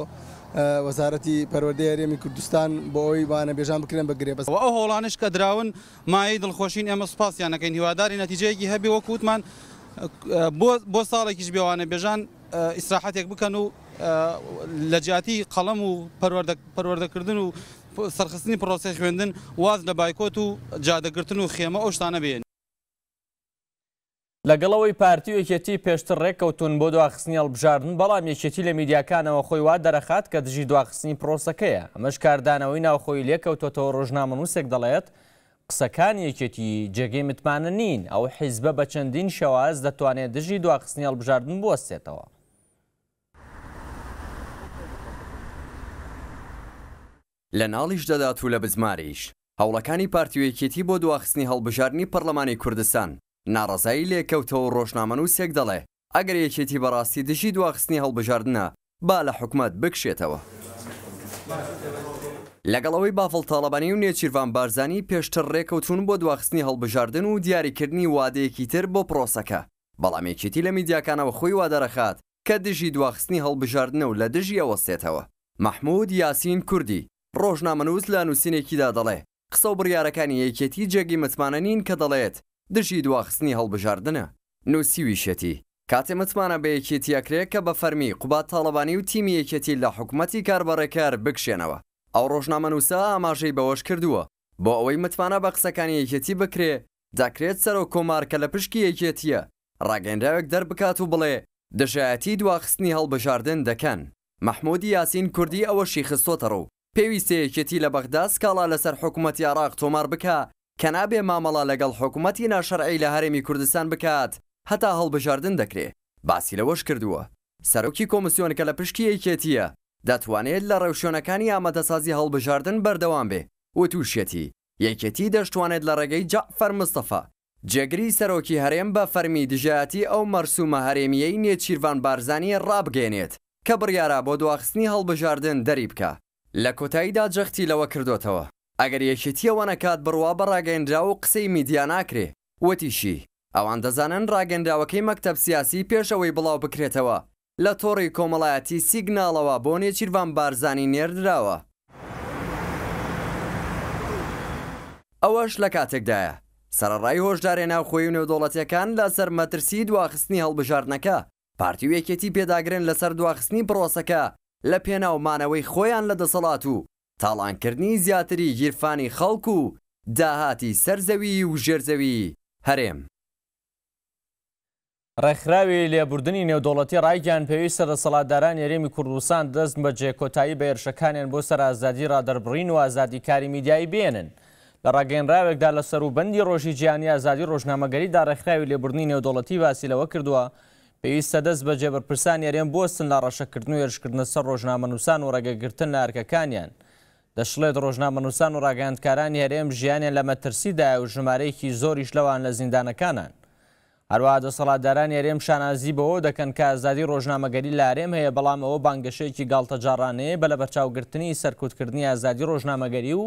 وەزارەتی پەروەدە هەرێمی کوردستان بۆ ئەوی بانە بێژان بکرێن بە گرێبەس ئەو هۆڵانش کە دراون مای دڵخۆشین ئێمە سپاسیانەکەین هیواداری نەتیجەیەکی هەبی وەکووتمان بۆ ساڵێکیش بێوانە بێژان ئیسراحاتێک بکەن و لە جیاتی قەڵەم و پەروەردەکردن و سەرخستنی پرۆسی خوێندن واز لە بایکۆت و جادەگرتن و خێمە ئەو شتانە بێن لەگەڵەوەی پارتی یەکێتی پێشتر ڕێککەوتون بۆ دواخستنی هەڵبژاردن بەڵام یەکێتی لە میدیاکانەوە خۆی وا دەرەخات کە دژی دواخستنی پرۆسەکەیە ئەمەش کاردانەوەی ناوخۆی لێکەوتۆتەوە ڕۆژنامە نووسێک دەڵێت قسەکان یەکێتی جێگەی متمانە نین ئەو حیزبە بە چەندین شێواز دەتوانێت دژی دواخستنی هەڵبژاردن بوەستێتەوە. لە ناڵیش دەدات و لە بزماریش هەوڵەکانی پارتیوەکێتی بۆ دواخستنی هەڵبژارنی پەرلەمانی کوردستان ناڕزایی لێکەوتەوە ڕۆژنامەنووسێک دەڵێ ئەگەر یەکێتی بەڕاستی دژی دواخستنی هەڵبژاردنە با لە حکومت بکشێتەوە. لەگەڵەوەی بافڵ تاالبانی و نێچیروان بارزانانی پێشتر ڕێکەوتون بۆ دواخستنی هەڵبژاردن و دیاریکردنی وادەیەکی تر بۆ پرۆسەکە بەڵامێکیتی لە میدیاکانەوە خۆی وادەرەخات کە دژی دواخستنی هەڵبژاردنە و لە دژی ئەوەستێتەوە مححمود یاسین کوردی ڕۆژنامەنووس لە نووسینێکیدا دەڵێ قسە و بڕیارەکانی یەکێتی جێگی متمانە نین کە دەڵێت دژی دواخستنی هەڵبژاردنە نووسیویشەتی کاتێ متمانە بە یەکێتیەکرێت کە بە فەرمی قوبات تاڵەبانی و تیمی یەکەتی لە حکوومەتتی کاربڕێکار بکشێنەوە ئەو ڕۆژنامە نووسا ئاماژەی بەوەش کردووە بۆ ئەوەی متمانە بە قسەکانی یەکێتی بکرێ دەکرێت سەرۆ کۆمارکە لە پشکی یەکێتیە ڕاگەندراوێک دەربکات و بڵێ دژایەتی دواخستنی هەڵبژاردن دەکەن مەحمودی یاسین کوردی ئەوەشی خستۆتەڕ و پێویستەیەکێتی لە بەغدا سکاڵا لەسەر حکوومەتتی عراق تۆمار بکە کە نابێ مامەڵا لەگەڵ حکوومەتی ناشەرعی لە هەرێمی کوردستان بکات هەتا هەڵبژاردن دەکرێت باسی لەوەش کردووە سەرۆکی کۆمسیۆن کە لە پشتی یەکێتیە دەتوانێت لە ڕەوشۆنەکانی ئامادەسازی هەڵبژاردن بەردەوام بێ و تووشێتی یەکێتی دەشتوانێت لە ڕێگەی جعفەر مستەفا جێگری سەرۆکی هەرێم بە فەرمی دژایەتی ئەو مەرسومە هەرێمیەی نێچیروان بارزانانی ڕابگەێنێت کە بڕیارە بۆ دواخستنی هەڵبژاردن دەری بکە لە کۆتاییدا جەختی لەوە کردوتەوە ئەگەر یەکێتی ئەوە نەکات بڕوا بە ڕاگەندرا و قسەی میدیا ناکرێ وتیشی ئەوان دەزانن ڕاگەندراوەکەی مەکتب سیاسی پێشەوەی بڵاو بکرێتەوە لە تۆڕی کۆمەڵایەتی سیگناڵەوە بۆ نێچیروان بارزانانی نێردراوە ئەوەش لە کاتێکدایە سەرڕای هۆشدارێ ناوخۆی و نێودوڵەتیەکان لە سەر مەترسی دواخستنی هەڵبژارنەکە پارتی و یەکێتی پێداگرن لەسەر دواخستنی پرۆسەکە لە پێناومانەوەی خۆیان لە دەسەڵات و تاڵانکردنی زیاتری گیرفانی خەڵکو و داهاتی سەرزەوی و ژێرزەوی هەرێم. ڕێکخراوی لێبوردنی نێودوڵەتی ڕایگەان پێویستە دە سەڵاتداران یاێمی کوردستان دەست بە جێکۆتایی بە ێرشەکانیان بۆ سەر ئازادی ڕادەربڕین و ئازادیکاری میدیایی بێنن. لە ڕاگەنراوێکدا لە سەر و بەندی ڕۆژی جیانی ئازادی ڕۆژنامەگەریدا ڕێکخراوی لێبوردنی نێودوڵەتی باسیلەوە کردووە پێویستە دەست بە جێبەرپرسان یاێن بۆستن لە ڕەشەکردن و ێرشکردنە سەر ڕۆژنامە نووسان و ڕێگەگرتن لە ئەرکەکانیان. دەشڵێت ڕۆژنامە نووسان و ڕاگەاندکارانی هەرێم ژیانیان لە مەترسیدا و ژمارەیەکی زۆریش لەوان لە زیندانەکانن. هەروە دەسەڵاتدارانی هەرێم شانازی بەوە دەکەن کە ئازادی ڕۆژنامەگەری لە هەرێم هەیە بەڵام ئەوە بانگەشەیەکی گاڵتەجارانەیە بە لە بەرچاوگرتنی سەرکوتکردنی ئازادی ڕۆژنامەگەری و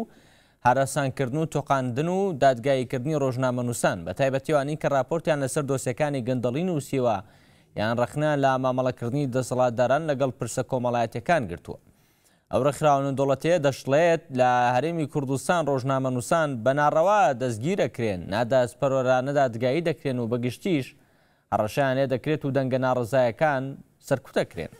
هەرەسانکردن و تۆقااندن و دادگاییکردنی ڕۆژنامە نووسان بە تایبەتیوانی کە راپۆرتیان لەسەر دۆسیەکانی گەندەڵین و سیوە یان ڕخنا لە مامەڵەکردنی دەسەڵاتداران لەگەڵ پرسە کۆمەڵایەتەکان گرتووە. ئەو ڕخراون دۆڵەتەیە دەشڵێت لە هەرێمی کوردستان ڕۆژنامە نووسان بەناڕەوا دەستگیرەکرێن ناداس پەرۆرانەدا دگایی دەکرێن و بەگشتیش هەڕەشانێ دەکرێت و دەنگە ناڕزایەکان سەرکوتەکرێن.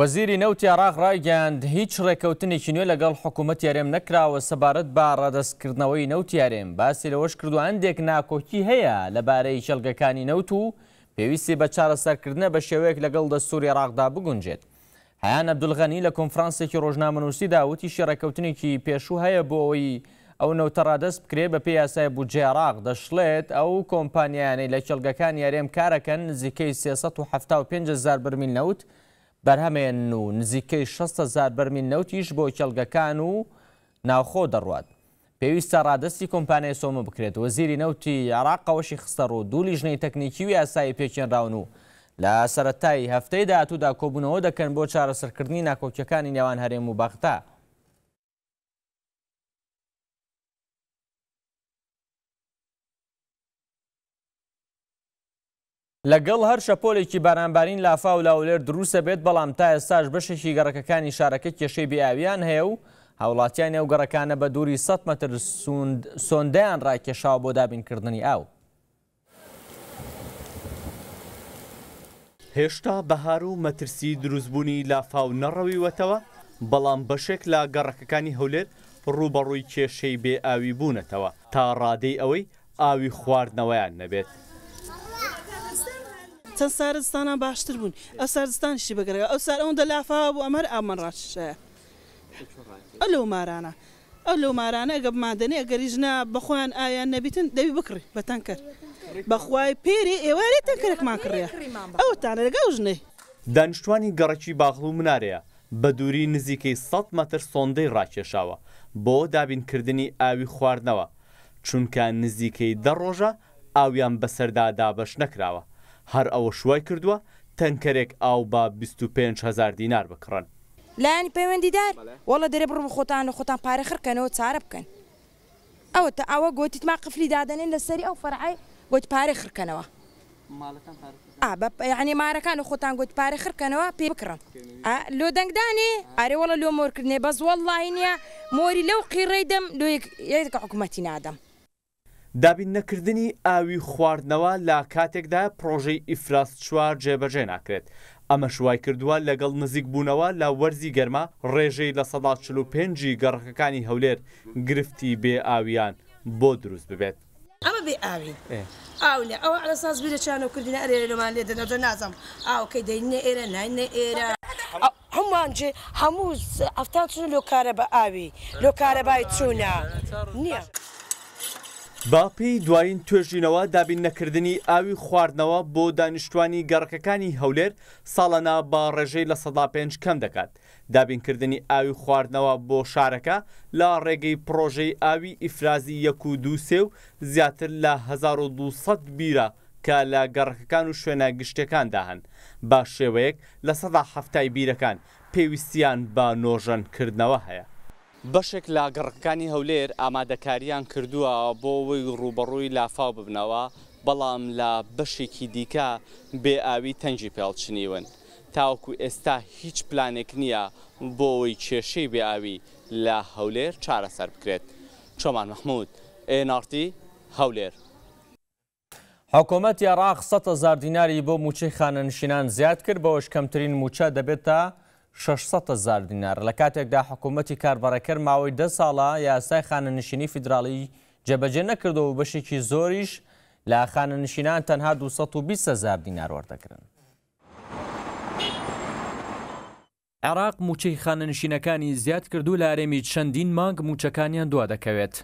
وەزیری نەوتی عراق ڕایگەاند هیچ ڕێککەوتنێکی نوێ لەگەڵ حکوومەت یارێم نەکراوە سەبارەت با ڕادستکردنەوەی نەوتیارێم باسی لەوەش کردو هەندێک ناکۆکی هەیە لەبارەی شەلگەکانی نەوت و پێویستی بە چارە سەرکردنە بە شێوەیەک لەگەڵ دەستوری عراقدا بگونجێت. هیان عبدولغەنی لە کۆنفرانسێکی ڕۆژنامەنووسی داوتیشی ڕێککەوتنێکی پێشوو هەیە بۆ ئەوەی ئەو نەوتەڕادەست بکرێ بە پێ یاسای بودجێ عراق دەشڵێت ئەو کۆمپانیانەی لە چلگەکان یارێم کارەکەن نزیکەی 375 زار برمیل نەوت، بەرهەمێن و نزیکەی 600زار بەرمی نەوتیش بۆ کێلگەکان و ناوخۆ دەڕوات. پێویستە ڕادستی کۆمپانیای سۆمە بکرێت وەزیری نەوتی عراقەوەشی خستە ڕوو دوو لیژنەی تەکنیکی و یاسایی پێچێنراون و لە سەتایی هەفتەی داهاتوودا کۆبوونەوە دەکەن بۆ چارەسەرکردنی ناکۆکیەکانی نێوان هەرێم و بەختا. لەگەڵ هەر شەپۆلێکی بارانبارین لافا و لاولێر دروستە بێت بەڵام تا ئێستاش بەشێکی گەڕەکەەکانی شارەکە کێشەی بیاویان هەیە و هاوڵاتیان ئەو گەڕەکانە بە دووری 100 مەتر سۆندیان ڕاکێشاوە بۆ دابینکردنی ئاو. هێشتا بەهار و مەترسی دروستبوونی لافااو نەڕەویوەتەوە بەڵام بەشێک لە گەڕەکەەکانی هەولێر ڕوبەڕووی کێشەی بێ ئاوی بوونەتەوە تا ڕادەی ئەوەی ئاوی خواردنەوەیان نەبێت. چەند سارستانان باشتر بوون ئەو سارستانشی بگرەوە ئەو سار ئەوەندە لافا بوو ئەمەر ئامەڕاشە ئە لەو مارانە ئەو لەو مارانە ئەگە بمادەنی ئەگەریژنا بەخۆیان ئایان نەبیتن دەوی بکڕی بەتان کرد بەخوای پێری ئێوارێ تەکرێکمان کڕێ ئەوتان لەگە ژنەی دانیشتوانی گەڕکی باخڵ و منارەیە بە دووری نزیکەی 100 مەتر سۆندەی ڕاکێشاوە بۆ دابینکردنی ئاوی خواردنەوە چونکە نزیکەی دە ڕۆژە ئاویان بەسەردا دابش نەکراوە هەر ئەوە شوای کردووە تەنکەرێک ئاو با 25هزار دینار بکڕن لایەن پەیوەندیدار وەڵە دەرێ بڕم خۆتان و خۆتان پارە خڕکەنەوە چارە بکەن ئەوە تا ئەوە گوتیت ما قفلی دادنێن لەسەری ئەو فەرعای گوت پارە خڕکەنەوە ینی مارەکان و خۆتان گوت پارە خڕکەنەوە پێ بکڕم لۆ دەنگدانێ ئارێوەڵە لۆ مۆرکردنێ بەزوەڵ لاینە مۆری لەو قیڕێدەم لۆ یەک حکوومەتی نادەم دابین نەکردنی ئاوی خواردنەوە لا کاتێکدا پرۆژەی ئیفراست چوار جێبەجێ ناکرێت. ئەمە شوای کردووە لەگەڵ نزیک بوونەوە لە وەرزی گەرما ڕێژەی لە سەدا چل و پێنجی گەڕەکەەکانی هەولێر گرفتی بێ ئاویان بۆ دروست ببێت. ئەمە بێ ئاوی ئاولێ ئەوە ئە ساز بیرە چانەکردین ئەرێ لەمان لێ دەنەوە نازم ئاوکەی دەینە ئێرە نینە ئێرە. هەمووانجێ هەموو ئەفتان چون لۆکارە بە ئاوی لۆکارەبای چوونە نییە. باپی دوایین توێژینەوە دابین نەکردنی ئاوی خواردنەوە بۆ دانیشتوانی گەڕکەکانی هەولێر ساڵەنا با ڕێژەی لە سەدا پێنج کەم دەکات. دابینکردنی ئاوی خواردنەوە بۆ شارەکە لە ڕێگەی پرۆژەی ئاوی ئیفرازی یەک و دووسێ و زیاتر لە 1200 بیرە کە لە گەڕکەکان و شوێنە گشتەکاندا هەن. با شێوەیەک لە سەدا هەفتای بیرەکان پێویستیان با نۆژەنکردنەوە هەیە. بەشێک لا گەڕەکانی هەولێر ئامادەکاریان کردووە بۆ وی ڕوبەڕووی لافاو ببنەوە بەڵام لە بەشێکی دیکە بێ ئاوی تەنجی پێڵچنیون تاوەکو ئێستا هیچ پلانێک نییە بۆ ئەوی کێشەی بێ ئاوی لە هەولێر چارەسەر بکرێت چۆمان مححمود ئێنارتی هەولێر. حکوومەت یاراق 100 هزار دیناری بۆ موچەی خانەنشینان زیاد کرد بەەوەش کەمترین موچە دەبێت تا 600 زار دینار لە کاتێکدا حکوومەتتی کاربارەکەر ماوەی ده ساڵە یاسای خانەنشینی فیدراالی جەبەجێ نەکردەوە و بەشێکی زۆریش لە خانەنشینان تەنها 220 هزار دینار وەردەکردن. عێراق موچەی خانەنشینەکانی زیاد کردو لە ئارێمی چەندین مانگ موچەکانیان دوا دەکەوێت.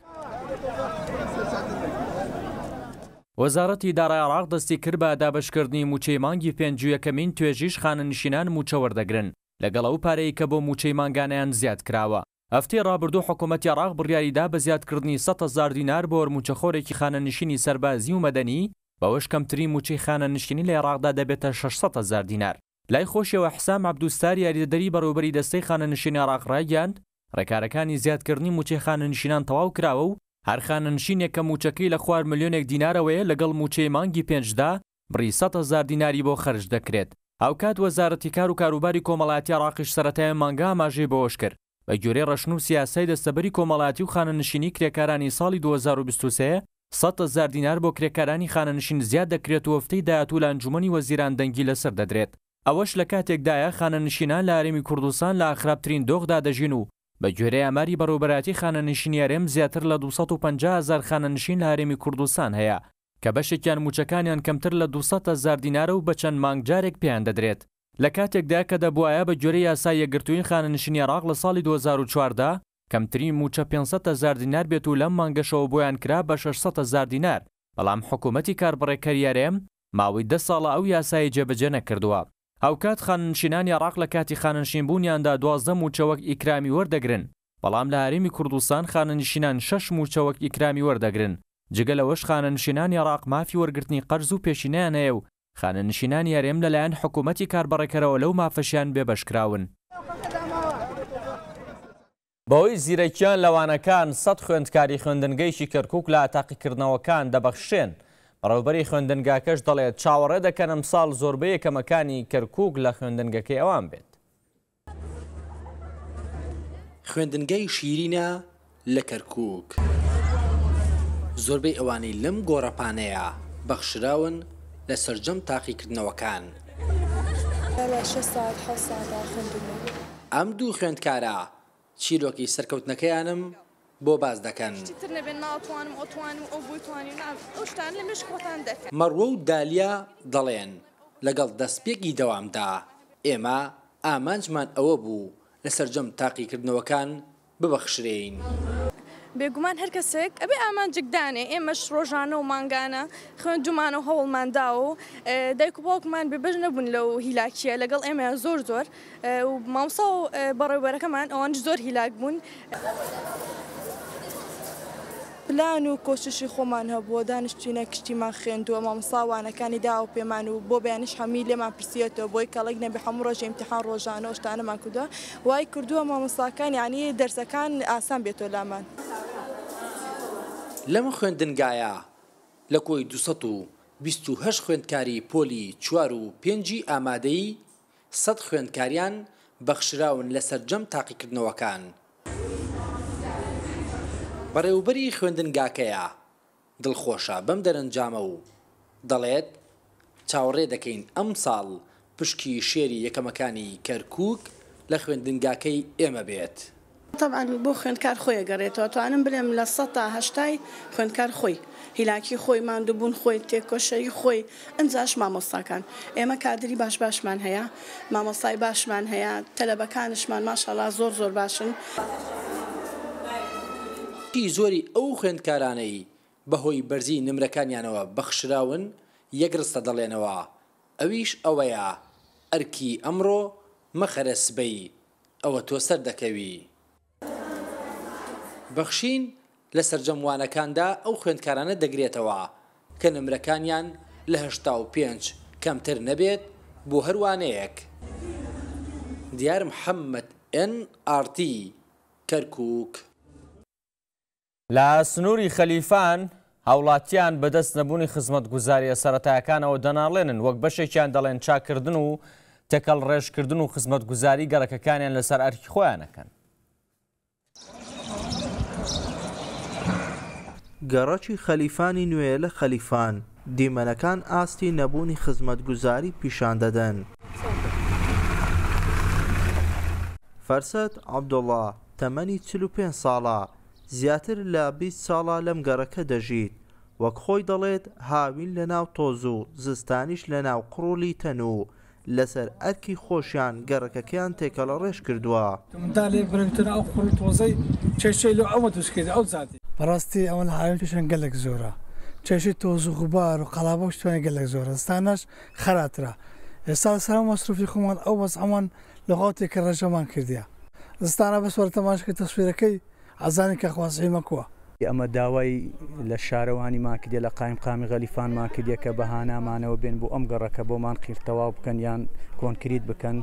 وەزارەتی دارای عراق دەستی کرد بە دابشکردنی موچەی مانگی پێنجویەکەمین توێژیش خانە نشینان موچەوەردەگرن لەگەڵ ئەو پارەی کە بۆ موچەی ماگانیان زیاد کراوە ئەفتێ ڕابردوو حکوومەتی عراق بڕیاریدا بە زیادکردنی 100 هزار دینار بۆ مچەخۆرێکی خانە نشینی سەربازی و مەدەنی بەوەش کەمترین موچەی خانە نشینی لە عێراقدا دەبێتە 600 هزار دینار لای خۆشیەوە حسام عبدوستار یاریدەری بەڕوبەری دەستەی خانە نشینی عراق ڕایگەاند ڕێکارەکانی زیادکردنی موچەی خانە نشینان تەواو کراوە و هەر خانە نشینێک کە موچەکەی لە خوار ملیۆنێک دینارەوەیە لەگەڵ موچەی مانگی پێنجدا بڕی 100 هزار دیناری بۆ خرج دەکرێت ئەو کات وەزارەتی کار و کاروباری کۆمەڵاتی ڕاقش سەتای مانگا ماژێ بۆش کرد بە گوێرەی ڕەشن و سیاسی دەستەبەری کۆمەڵاتی و خانەنشینی کرێکارانی ساڵی 2023 100هزار دینار بۆ کرێکارانی خانەنشین زیاد دەکرێت و هەفتەی داهاتوو لە ئەنجومی وەزیران دەنگی لەسەر دەدرێت ئەوەش لە کاتێکدایە خانەنشینان لە ئارێمی کوردستان لە ئاخراپترین دۆخدا دەژین و بە گوێرەی ئەماری بەڕوبەتی خانەنشینیارێم زیاتر لە 250هزار خانەنشین لە هارێمی کوردستان هەیە کە بەشێکیان موچەکانیان کەمتر لە 200 زاردینارە و بەچەند مانگجارێک پێیان دەدرێت لە کاتێکدا کە دەبواە بە جۆرە یاسای یەگرتوین خانەنشینی عراق لە ساڵی 2004دا کەمترین موچە 500 زاردینار بێت و لەم مانگەشەوە بۆیان کرا بە 600 زاردینار بەڵام حکوومەتی کاربڕێکەریارێم ماوەی دە ساڵە ئەو یاسایی جێبەجێ نەکردووە ئەو کات خاننشینانی عراق لە کاتی خاننشین بوونیاندا دوازدە موچەوەک ئیکرامی وەردەگرن بەڵام لە هەرمی کوردستان خاننشینان شش موچەوەک ئیکرامی وەردەگرن جگە لەوەش خانەنشینانی عراق مافی وەرگرتنی قەرز و پێشینیان هەیە و خانەنشینان یارێم لەلایەن حکوومەتی کاربڕێکەرەوە لەو مافەشیان بێبشکراون. بەوەی زیرەکیان لەوانەکان سەد خوێندکاری خوێندنگەیشی کەرکک لە تاقیکردنەوەکان دەبەخشێن. ڕەوبەری خوێندنگاکەش دەڵێت چاوەڕێ دەکەن ئەم ساڵ زۆربەیە کەمەکانی کەرکک لە خوێندنگەکەی ئەوان بێت. خوێندنگەی شیرینە لە کەرکک. زۆربەی ئەوانەی لەم گۆڕەپانەیە بەخشراون لە سرجەم تاقیکردنەوەکان. ئەم دوو خوێندکارە چیرۆکی سەرکەوتنەکەیانم بۆ باز دەکەن مەڕوە و دالیا دەڵێن لەگەڵ دەستپێکی دەوامدا ئێمە ئامانجمان ئەوە بوو لە سرجەم تاقیکردنەوەکان ببەخشرین. بێگومان هەر کەسێک ئەبێ ئامانجێکدانێ ئێمەش ڕۆژانە و ماگانە خوێندومانە و هەوڵماندا و دایک و باوکمان بێبژ نەبوون لەو هیلاکیە لەگەڵ ئێمە زۆر زۆر و مامسا و بەڕێوەرەکەمان ئەوان زۆر هیلاک بوون. پلان و کۆششی خۆمان هەبووە دانیشتینە کشتیمان خوێندووە مامساوانەکانی دا و پێمان و بۆ بیانش هەمی لێمان پرسیەتەوە بۆی کەڵک نەبی هەموو ڕۆژ امتحان ڕۆژانە شتانەمان کردووە وای کردووە مامۆساکان یعنی دەرسەکان ئاسان بێتۆ لامان لەمە خوێندنگایە لە کۆی 228 خوێندکاری پۆلی چوار و پێنجی ئامادەی سەد خوێندکاریان بەخشراون لەسەر جەم تاقیکردنەوەکان. بەڕێوبەری خوێندنگاکەیە دڵخۆشە بەم دەرەنجامە و دەڵێت چاوەڕێ دەکەین ئەم ساڵ پشکی شێری یەکەمەکانی کەرکک لە خوێندنگاکەی ئێمە بێت. طبعا بۆ خوێندکار خۆی گەڕێتەوە توانم بڵێم لە سە تاهشتای خوێندکار خۆی هیلاکی خۆی مادوبوون خۆی تێکۆشەی خۆی ئەنجاش مامۆستاکان ئێمە کادری باش باشمان هەیە مامۆسای باشمان هەیە تەلەبەکانشمان ماشەڵا زۆر زۆر باشن. بەڕاستی زۆری ئەو خوێندکارانەی بەهۆی بەرزی نمرەکانیانەوە بەخشراون یەکرستە دەڵێنەوە ئەویش ئەوەیە ئەرکی ئەمڕۆ مەخەرەسبەی ئەوە تۆ سەر دەکەوی بەخشین لە سەررجەموانەکاندا ئەو خوێندکارانە دەگرێتەوە کە نمرەکانیان لە هشتا و پێنج کەمتر نەبێت بۆ هەروانەیەک دیار محەممەد ئەن ئارتی کەرکک لە سنووری خەلیفان هاوڵاتیان بەدەست نەبوونی خزمەت گوزاریە سەتایەکانەوە دەناڵێنن وەک بەشێکیان دەڵێن چاکردن و تەکەڵ ڕێژکردن و خزمەت گوزاری گەڕەکەکانیان لەسەر ئەرکی خۆیانەکەن. گەڕەکی خەلیفانی نوێ لە خەلیفان دیمەنەکان ئاستی نەبوونی خزمەت گوزاری پیشان دەدەن. فەرسەت عبدوڵە تەمەنی 45 ساڵە زیاتر لە 20 ساڵا لەم گەڕەکە دەژیت وەک خۆی دەڵێت هاوین لە ناو تۆز و زستانیش لە ناو قڕۆلی تەنوو لەسەر ئەرکی خۆشیان گەڕەکەکەیان تێکەڵە ڕێش کردووە بەڕاستی ئەوەن هاوین پێشان گەلێک زۆرە چێشی تۆز و غوبار و قەڵابە شتوانە گەلێک زۆرە ستانەش خەراترا ئێستا سەر مەسروفی خۆمان ئەو بەس ئەمان لەغااتێک کە ڕێژەمان کردیا زستانە بەسوەر تەماشکە تەسویرەکەی ئازانانی کە خوازێمەکووە ئەمە داوای لە شارەوانی ماکردێ لە قایم قامی غەلیفان ماکردێ کە بەهانامانەوە بێن بۆ ئەم گەڕەکە بۆمان قیرتەوا بکەن یان کۆنکریت بکەن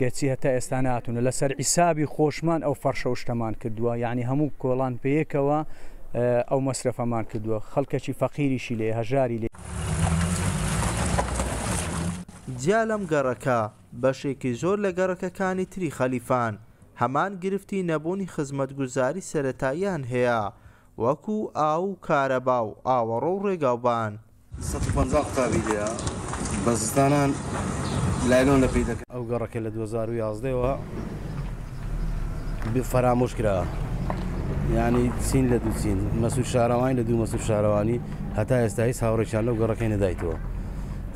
گەچی هەتا ئێستا ناتونە لەسەر ئیسابی خۆشمان ئەو فەرشە شتەمان کردووە یعنی هەموو کۆڵان پێیەکەوە ئەو مەصرفەمان کردووە خەڵکەکی فەقیریشی لێ هەژاری لێ جیا لەم گەڕەکە بەشێکی زۆر لە گەڕەکەەکانی تری خەلیفان هەمان گرفتی نەبوونی خزمەتگوزاری سەتاییان هەیە وەکو ئاو و کارەبا و ئاوەڕە و ڕێگاوبان 150 قوتابی لە بەزستانان لایلۆن لە پێی دەکەن ئەو گەڕەکە لە 2011ەوە فەرامۆشکرا ینی چین لە دوچین مەسوود شارەوانی لە دوو مەسوود شارەوانی هەتا ئێستا هیچ هاوڕێکیان لەو گەڕەکەی نەدایتەوە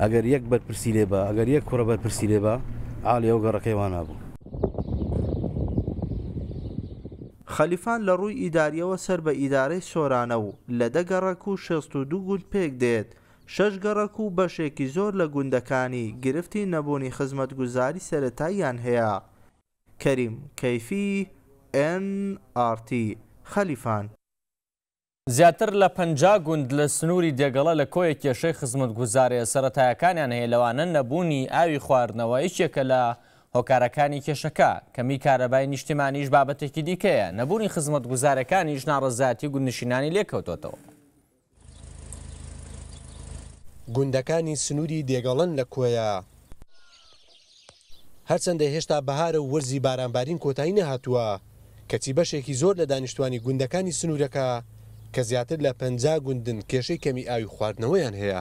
ئەگەر یەک بەرپرسی لێ بە ئەگەر یەک کوڕە بەرپرسی لێ بە ئاڵی ئەو گەڕەکەی وانابوو خەلیفان لە ڕووی ئیداریەوە سەر بە ئیدارەی سۆرانە و لە دەگەڕک و 62 گوند پێک دێت شەش گەڕک و بەشێکی زۆر لە گوندەکانی گرفتی نەبوونی خزمەت گوزاری سەتاییان هەیە کەریم کەفی NRT خەلیفان زیاتر لە پنج گوند لە سنووری دێگەڵە لە کۆیە کێشەی خزمەت گوزارێ سەتایەکانیان هەیە لەوانە نەبوونی ئاوی خواردنەوە یشێکە لە هۆکارەکانی کێشەکە کەمی کارەبای نیشتیمانیش بابەتێکی دیکەیە نەبوونی خزمەت گوزارەکانیش ناڕزاتی گوندنشینانی لێکەوتۆتەوە. گوندەکانی سنووری دێگەڵن لە کۆیە. هەرچەندە هێشتا بەهارە و وەرزی بارانبارین کۆتایی نەهاتووە کەچی بەشێکی زۆر لە دانیشتوانی گوندەکانی سنوورەکە کە زیاتر لە پ گوندن کێشەی کەمی ئاوی خواردنەوەیان هەیە.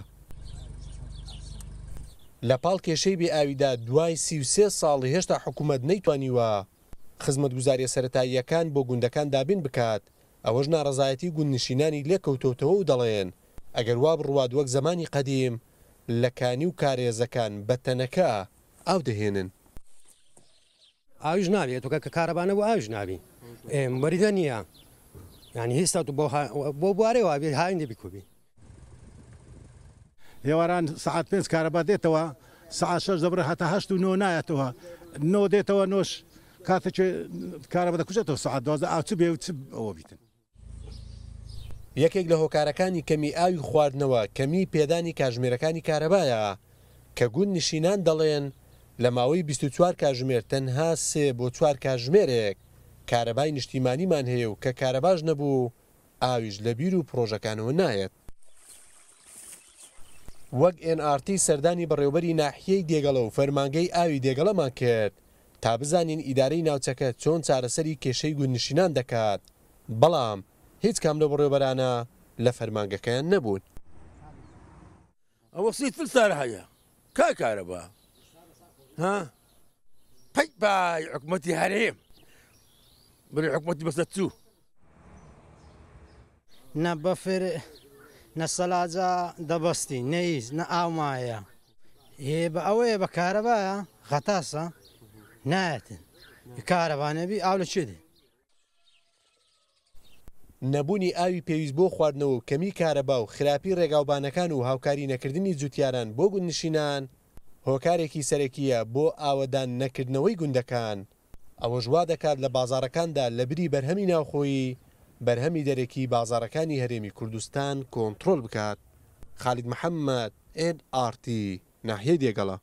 لە پاڵ کێشەی بێ ئاویدا دوای سیوسێ ساڵی هێشتا حکوومەت نەیتوانیوە خزمەت گوزاریە سەتاییەکان بۆ گوندەکان دابین بکات ئەوەش ناڕزایەتی گوندنشینانی لێکەوتوتەوە و دەڵێن ئەگەر وا بڕواد وەک زمانی قەدیم لەکانی و کارێزەکان بە تەنەکە ئاو دەهێنن ئاویش ناوێت تۆکە کە کارەبانەوە ئاویش ناوی مەریدە نییە ینی هێستا بۆ بوارێ وابێت هاین دەبی کوبی هێواران سعات پێنج کارەبا دێتەوە سعات شەش دەبڕ هەتا هەشت و نۆ نایەتەوە نۆ دێتەوە نۆش کاتە کارە بەدە کوچێتەوە سعات دوازە ئاچ بێ ئەوە بیتن. یەکێک لە هۆکارەکانی کەمی ئاوی خواردنەوە کەمی پێدانی کاژمێرەکانی کارەبایە کە گون نشینان دەڵێن لە ماوەی 24 کاژمێر تەنها سێ بۆ چوار کاژمێرێک کارەبای نیشتیمانیمان هەیە و کە کارەباش نەبوو ئاویش لە بیر و پرۆژەکانەوە نایەت. وەک NRT سەردانی بەڕێوبەری ناحیەی دێگەڵە و فەرمانگەی ئاوی دێگەڵەمان کرد تا بزانین ئیدارەی ناوچەکە چۆن چارەسەری کێشەی گونشینان دەکات بەڵام هیچ کام لە بڕێوبەرانە لە فەرمانگەکەیان نەبوون ئەوە سیت فلسار هەیە کا کارە بە ها پەی بای حکوومەتی هەرێم بری حکوومەتی بەسەر چوو نە بەفێ نەسەلاجا دەبستی نەیز نە ئامایە هێ بە ئەوەیە بە کارەبایە خەتاسە نایەتن کارەبانەبی ئاو لە چێدی نەبوونی ئاوی پێویست بۆ خواردنەوە و کەمی کارەبا و خراپی ڕێگاوبانەکان و هاوکاری نەکردنی جوتیاران بۆ گوندنشینان هۆکارێکی سەرەکیە بۆ ئاوەدان نەکردنەوەی گوندەکان ئەوە ژوا دەکات لە بازارەکاندا لەبری بەرهەمی ناوخۆیی بەرهەمی دەرەکی بازارەکانی هەرێمی کوردستان کۆنتترۆل بکات خالید محەممەد NRT ناحیە دێگەڵە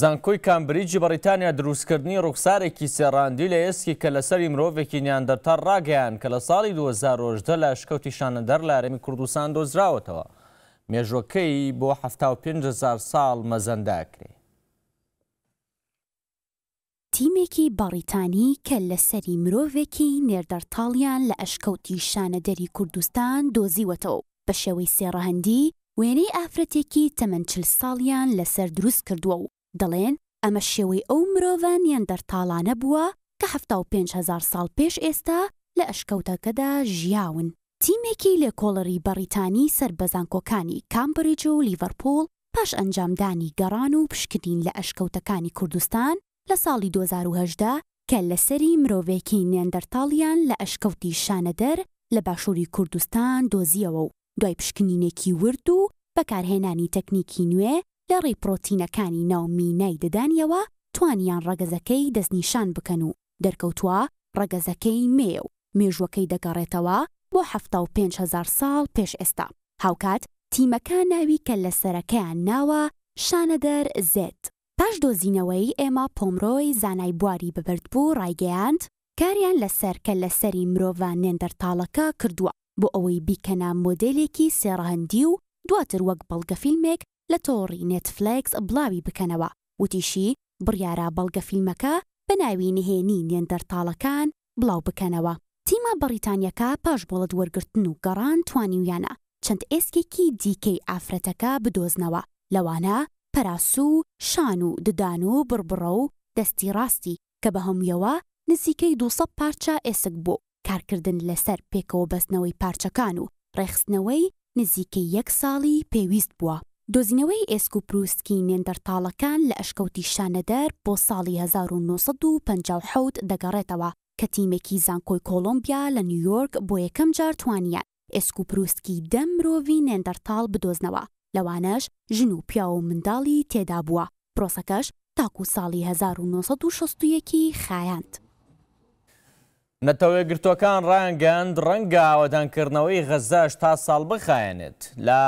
زانکۆی کامبریجی بەریتانیا دروستکردنی ڕوخسارێکی سێڕاندی لە ئێسکی کە لەسەری مرۆڤێکی نیاندەرتار ڕاگەیان کە لە ساڵی 2010 لە شکەوتی شانەدەر لە ئارەمی کوردستان دۆزراوەتەوە مێژۆکەی بۆ 5 500 ساڵ مەزەنداکرێت تیمێکی بەڕیتانی کە لەسەری مرۆڤێکی نێردەرتاڵیان لە ئەشکەوتی شانەدەری کوردستان دۆزیوەتەوە بە شێوەی سێڕەهندی وێنەی ئافرەتێکی تەمەنچل ساڵیان لەسەر دروست کردووە و دەڵێن ئەمە شێوەی ئەو مرۆڤان یاندەرتاڵانە بووە کە 500 ساڵ پێش ئێستا لە ئەشکەوتەکەدا ژیاون. تیمێکی لە کۆڵەری بەریتانی سربەزانکۆکانی کامبریج و لیڤەرپۆل پاش ئەنجامدانی گەڕان و پشکدین لە ئەشکەوتەکانی کوردستان لە ساڵی 2010 کە لەسەری مرۆڤێکی نێندەرتاڵیان لە ئەشکەوتی شانەدەر لە باشووری کوردستان دۆزیەوە و دوای پشکنینێکی ورد و بەکارهێنانی تەکنیکی نوێ لە ڕێپۆتینەکانی ناومینای دەدانیەوە توانیان ڕەگەزەکەی دەستنیشان بکەن و دەرکەوتووە ڕەگەزەکەی مێو مێژوەکەی دەگەڕێتەوە بۆ 5 ساڵ پێش ئێستا هاوکات تیمەکان ناوی کە لە سەرەکەیان ناوە شانەدەر زێت پاش دۆزینەوەی ئێمە پۆمرۆی زانای بواری ببرد بوو ڕایگەیاند کاریان لەسەر کە لەسەری مرۆڤان نێندەرتاڵەکە کردووە بۆ ئەوەی بیکەنا مۆدلێکی سێڕهندی و دواتر وەک بەڵگە فیلمێک لە تۆڕی نێتفلکس بڵاوی بکەنەوە وتیشی بڕیارە بەڵگە فیلمەکە بە ناوی نهێنی نێندەرتاڵەکان بڵاو بکەنەوە تیمە بەریتانیەکە پاش بۆڵت وەرگتن و گەڕان توانیویانە چەند ئێسکێکی دیکەی ئافرەتەکە بدۆزنەوە لەوانە پەراسوو شان و ددان و بربڕە و دەستی ڕاستی کە بە هەمویەوە نزیکەی 200 پارچە ئێسک بۆ کارکردن لەسەر پێکەوە بەستنەوەی پارچەکان و ڕێخستنەوەی نزیکەی یەک ساڵی پێویست بووە دۆزینەوەی ئێسک و پرووسکی نێندەرتاڵەکان لە ئەشکەوتی شانەدەر بۆ ساڵی 1950 دەگەڕێتەوە کە تیمێکی زانکۆی کۆلمبیا لە نیویۆرک بۆ یەکەم جار توانیان ئێسک و پرووسکی دەم مرۆڤی نێندەرتال بدۆزنەوە لەوانەش ژن و پیا و منداڵی تێدا بووە پرۆسەکەش تاکو ساڵی 1960 خایاند. نەتەوەگرتوەکان ڕانگەند ڕەنگە ئەوەدانکردنەوەی غەزەش تا ساڵ بخایەنێت لە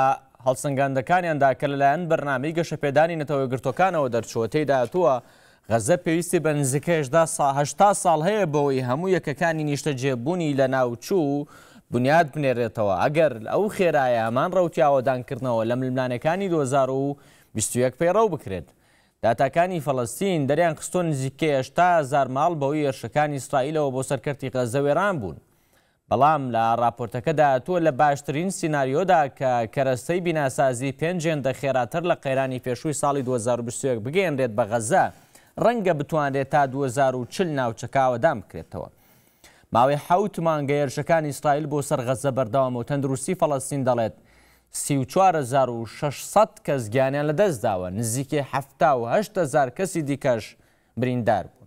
هەڵسەنگاندەکانیاندا کە لەلایەن بەرنامی گەشەپێدانی نەتەوەگرتوەکانەوە دەرچوە تێداتووە غەزە پێویستی بە نزیکەشدا ساهشتا ساڵ هەیە بەوەی هەموو یەکەکانی نیشتە جێبوونی لە ناوچوو و بنیاد بنێرێتەوە ئەگەر ئەو خێرایە هەمان ڕەوتیاوەدانکردنەوە لە ملمانەکانی 2021 پەیڕەو بکرێت. داتاکانی فەڵستین دەریان خستۆ نزیکە هێشتا زار ماڵ بەوەی ئێرشەکانی ئیسرائیلەوە بۆ سەرکردی غەزەوێران بوون. بەڵام لە راپۆرتەکەدا تۆ لە باشترین سناریۆدا کە کەرەستەی بیناسازی پێنجێندە خێراتر لە قەیرانی پێشووی ساڵی 2020 بگەێنرێت بە غەزە ڕەنگە بتوانرێت تا 2040 ناوچەکاوەدام بکرێتەوە. ماوەی حوتمان گەێرشەکان ئیسرائیل بۆ سەرغەزە بەرداوام و تەندروستی فەڵەستین دەڵێت 3600 کەس گیانیان لەدەستداوە نزیکێ 1970 کەسی دیکەش بریندار بوو.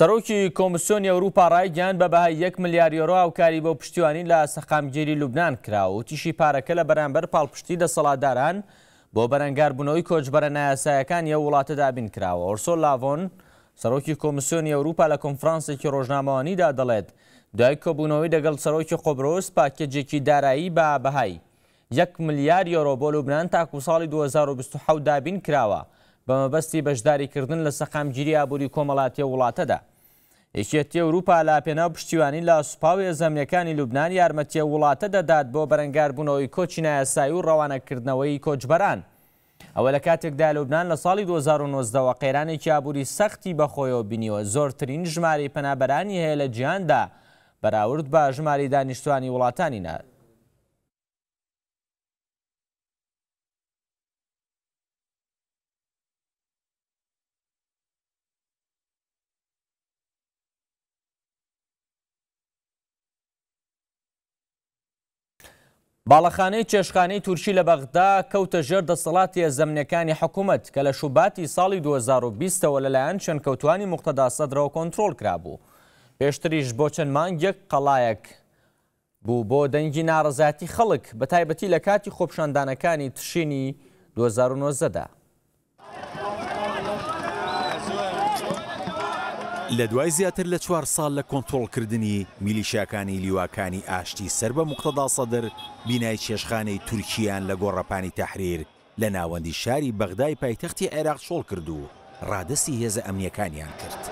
سەرۆکی کۆمسیۆنی ئەوروپا ڕایگەیان بە بەهای 1 ملیار یۆرۆ هاوکاری بۆ پشتیوانی لە سەقامگیری لوبنان کرا و تیشی پارەکە لە بەرامبەر پاڵپشتی دەسەڵاتداران بۆ بەرەنگاربوونەوەی کۆچبەرە نایاسایەکان یە وڵاتە دابین کراوە ئۆرسۆ لاڤۆن سەرۆکی کۆمسیۆنی ئەوروپا لە کۆنفرانسێکی ڕۆژنامەوانیدا دەڵێت دوای کۆبوونەوەی دەگەڵ سەرۆکی قۆبرۆس پاکێجێکی دارایی بە بەهای 1 ملیار یۆرۆ بۆ لوبنان تاکو ساڵی 2027 دابین کراوە. بەمەبەستی بەشداریکردن لە سەقامگیری ئابووری کۆمەڵاتیە وڵاتەدا. یەکێتی ئەوروپا لا پێناو پشتیوانی لە سوپاوی زەمیەکانی لوبنان یارمەتیە وڵاتە دەدات بۆ بەرەنگاربوونەوەی کۆچینایەسایی و ڕەوانەکردنەوەی کۆچبەران. ئەوە لە کاتێکدا لوبنان لە ساڵی 2009ەوە قەیرانێکی ئابووری سەختی بەخۆیەوە بینیوە زۆرترین ژماری پەنابەرانی هەیە لە گیاندا بەراورد بە ژماری دانیشتوانی وڵاتانی نات. باڵەخانەی چێشخانەی تورکی لە بەغدا کەوتە ژێر دەسەڵاتی زەمنەکانی حکوومەت کە لە شوباتی ساڵی 2020ەوە لەلایەن چەند کەوتانی مختەداسەدرەوە کۆنتترۆل کرابوو. پێشتریش بۆ چەند مانگەک قەڵایەک بوو بۆ دەنگی ناڕزاتی خەڵک بە تایبەتی لە کاتی خۆپشاندانەکانی تشینی 2009دا. لە دوای زیاتر لە چوار ساڵ لە کۆنتترۆلکردنی میلیشیەکانی لیواکانی ئاشتی سەر بە مقتەدا سەدر بینای چێشخانەی تورکیان لە گۆڕەپانی تحریر لە ناوەندی شاری بەغدای پایتەختی عێراق شۆڵ کرد و ڕادەسی هێزە ئەمنیەکانیان کرد.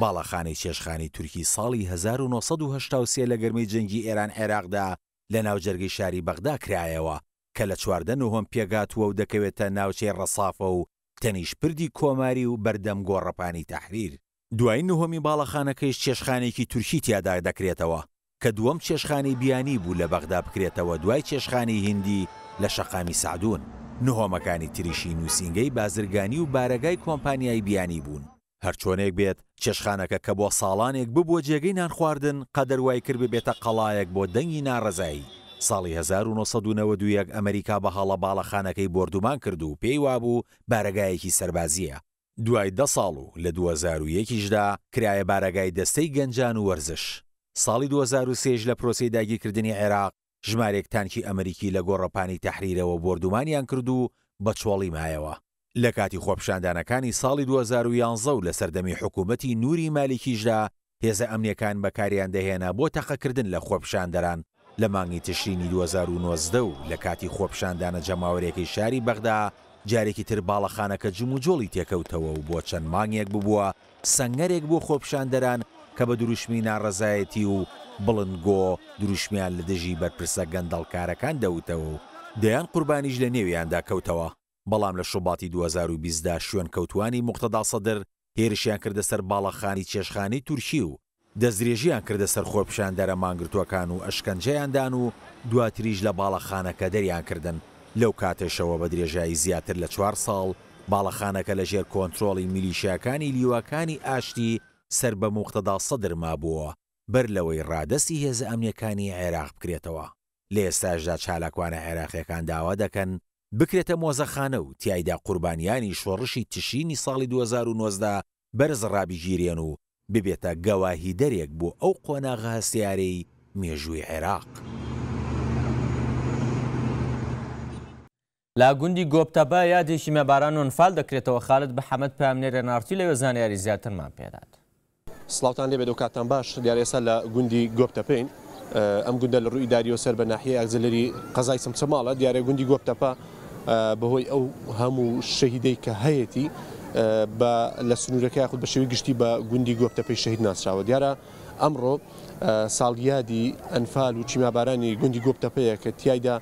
باڵەخانەی چێشخانی تورکی ساڵی 1970 لە گەرمی جەنگی ئێران عێراقدا لە ناوجەرگی شاری بەغدا کرایەوە کە لە چواردە نوهۆم پێگاتووە و دەکەوێتە ناوچەی ڕەسافە و تەنیشپردی کۆماری و بەردەم گۆڕەپانی تحریر دوای نهۆمی باڵەخانەکەیش چێشخانێکی تورکی تیادا دەکرێتەوە کە دووەم چێشخانی بیانی بوو لە بەغدا بکرێتەوە دوای چێشخانی هندی لە شەقامی سعدون نهۆمەکانی تریشی نووسنگەی بازرگانی و بارەگای کۆمپانیای بیانی بوون هەرچۆنێک بێت چێشخانەکە کە بۆ ساڵانێک ببووە جێگەی نان خواردن قەدەروای کرد ببێتە قەڵایەک بۆ دەنگی ناڕزایی ساڵی 1992 ئەمریکا بە هەڵە باڵەخانەکەی بردومان کرد و پێی وابوو بارەگایەکی سربازیە دوای دە ساڵ و لە 2001دا کرایە بارەگای دەستەی گەنجان و وەرزش ساڵی 2023 لە پرۆسی داگیرکردنی عێراق ژمارێک تانکی ئەمریکی لە گۆڕەپانی تحریرەوە بردومانیان کرد و بە چۆڵی مایەوە لە کاتی خۆپشاندانەکانی ساڵی 2011 و لە سەردەمی حکوومەتی نووری مالیکیشدا هێزە ئەمنیەکان بەکاریان دەهێنا بۆ تەقەکردن لە خۆپشاندەران لە مانگی تشرینی 2009 و لە کاتی خۆپشاندانە جەماوەرێکی شاری بەغدا جارێکی تر باڵەخانەکە جم و جۆڵی تێکەوتەوە و بۆ چەند مانگێک ببووە سنگەرێک بۆ خۆپشاندەران کە بە دروشمی ناڕزایەتی و بڵندگۆ دروشمیان لە دژی بەرپرسە گەندەڵکارەکان دەوتەوە و دەیان قوربانیش لە نێویاندا کەوتەوە بەڵام لە شوباتی 2020دا شوێن کەوتانی مختدا سەدر هێرشیان کردە سەر باڵەخانی چێشخانی تورکی و دەستدرێژیان کردە سەر خۆپشان دەرە مانگرتوەکان و ئەشکەنجەیاندان و دواتریش لە باڵەخانەکە دەریان کردن لەو کاتێشەوە بە درێژایی زیاتر لە چوار ساڵ باڵەخانەکە لە ژێر کۆنتترۆڵی میلیشیەکانی لیواکانی ئاشتی سەر بە مختدا سەدرما بووە بەر لەوەی ڕادەسی هێز ئەمنیەکانی عێراق بکرێتەوە لە ئێستاشدا چالاکوانە عێراقیەکان داوا دەکەن بکرێتە مۆزەخانە و تایدا قوربانیانی شۆڕشی تشینی ساڵی 2009 بەرز ڕابیگیرێن و ببێتە گەواهی دەرێک بۆ ئەو قۆناغا هەسیارەی مێژووی عێراق. لا گوندی گۆپتەبا یادێکی مەباران ونفال دەکرێتەوە خالت بە حەمەد پامنێرە نارتی لەوێ زانیاری زیاترمان پێدات. سلااوان لێ بێت کاتان باش دیارێسا لە گوندی گۆپتەپین ئەم گوندە لە ڕووی داریۆ سەر بە ناحیە ئەگزلەری قەزای سمچەماڵە دیارە گوندی گۆپتەپا بەهۆی ئەو هەموو شەهیدەی کە هەیەی لە سنوورەکە یاخود بە شێوی گشتی بە گوندی گۆپتە پێی شەهید ناسراوە دیارە ئەمڕۆ ساڵیادی ئەنفال و چیمابارانی گوندی گۆپتەپەیە کە تایدا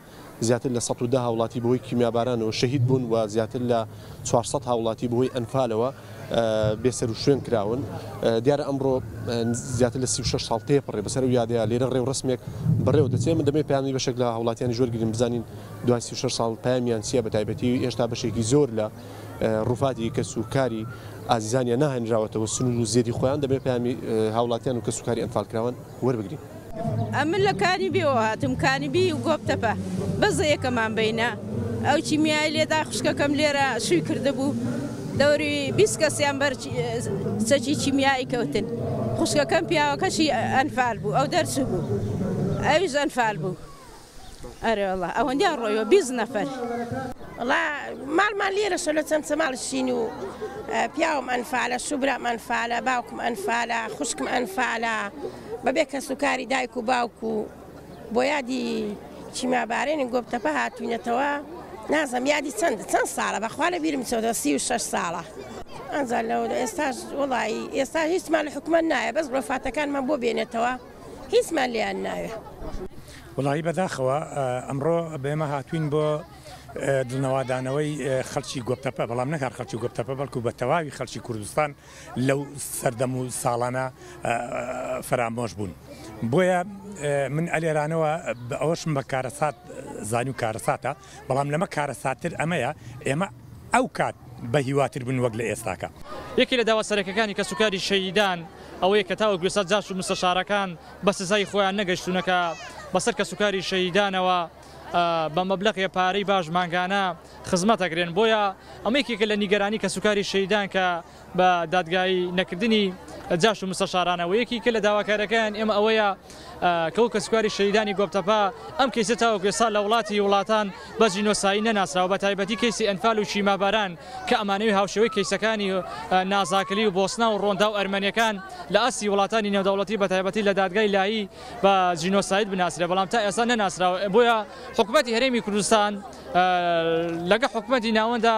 زیاتر لە ١ده هاوڵاتی بەهۆی کیمیابارانەوە شەهید بوون و زیاتر لە 400 هاوڵاتی بەهۆی ئەنفالەوە بێسەر و شوێن کراون دیارە ئەمڕۆ زیاتر لە 36 ساڵتەیە پڕێ بەسەر و یادەیە لێرە ڕێو ڕسمێک بڕێو دەچێت من دەمێت پێیانی بەشێک لە هاوڵاتیانی زۆر گرین بزانین دوای 36 ساڵ پامیان چیە بە تایبەتی هێشتا بەشێکی زۆر لە ڕووفاتی کە سوکاری ئازیزانە ناهێنراوەتەوە سنوون و زێری خۆیان دەبێت پامی هاوڵاتیان و کە سوکاری ئەنفالکراون وەربگرین. ئەمن لە کانی بێەوە هاتم کانیبی و گۆپتەپە بەزە یەکەمان بینە ئەو چیمیای لێدا خوشکەکەم لێرە شووی کردهبوو دەوری بیست کەسیان بەر سەچی چیمیایی کەوتن خوشکەکەم پیاوەکەشی ئەنفال بوو ئەو دەرسوو بوو ئەوی زەنفال بوو ئەرێڵە ئەوەندیان ڕۆیەوە بیست نەفەر ماڵمان لێرە شە لە چەند چەماڵشین و پیاوم ئەنفالە شوبرا ئەنفالە باوکم ئەنفالە خوشکم ئەنفالە بەبێ کە سوکاری دایک و باوک و بۆ یادی چیمابارێنی گۆبتەپە هاتوینەتەوە نازم یادی چەند چەند ساڵە بەخوا لە بیرم چودەسی و شش ساڵە. ئەنجال لەەوە ئێستاش وڵی ئێستا هیچمان لە حکومان نایە بەس ڕۆفاتەکانمان بۆ بێنێتەوە هیچمان لیان نایە. وڵایی بەداخەوە ئەمڕۆ بێمە هاتوین بۆ دڵنەوادانەوەی خەلکی گۆپتەپە بەڵام نەکار خەلکی گۆپتەپە بەڵکو بە تەواوی خەلکی کوردستان لەو سەردەم و ساڵانە فرامۆش بوون. بۆیە من ئەلێرانەوە ئەوەشم بە کارەسات زانی و کارەساتە بەڵام لەمە کارەساتر ئەمەیە ئێمە ئەو کات بە هیواتر بن وەک لە ئێستاکە. یەکی لە داواسەرەکەەکانی کە سوکاری شەیدان ئەوەیە کە تاوە گوێسە جاش و مستەشارەکان بە سزای خۆیان نەگەشتونەکە بەسەر کە سوکاری شەیدانەوە بە مەبلغی پارەی باش ماگانە خزمەتەگرێن بۆیە ئەمەیکێکە لە نیگەرانی کە سوکاری شەیدان کە بە دادگایی نەکردنی جاش و مسە شارانەوە یەکی کە لە داواکارەکان ئێمە ئەوەیە کەو کە سوکاری شەیدانی گۆپتەپا ئەم کەیسە تاوەکوێ سال لە وڵاتی وڵاتان بەجی نۆسایی نەناسراوە بە تایبەتی کەیسی ئەنفال و شیماباران کە ئەمانەوەی هاوشەوەی کەیسەکانی نازاکلی و بۆسنا و ڕۆندا و ئەرمەنیەکان لە ئەسی وڵاتانی نێودەوڵەتی بە تایبەتی لە دادگای لایی بە جینۆسایت بناسرێ بەڵام تا ئێستا نەناسراوە بۆیە حکوومەتی هەرێمی کوردستان لەگە حکوومەتی ناوەندا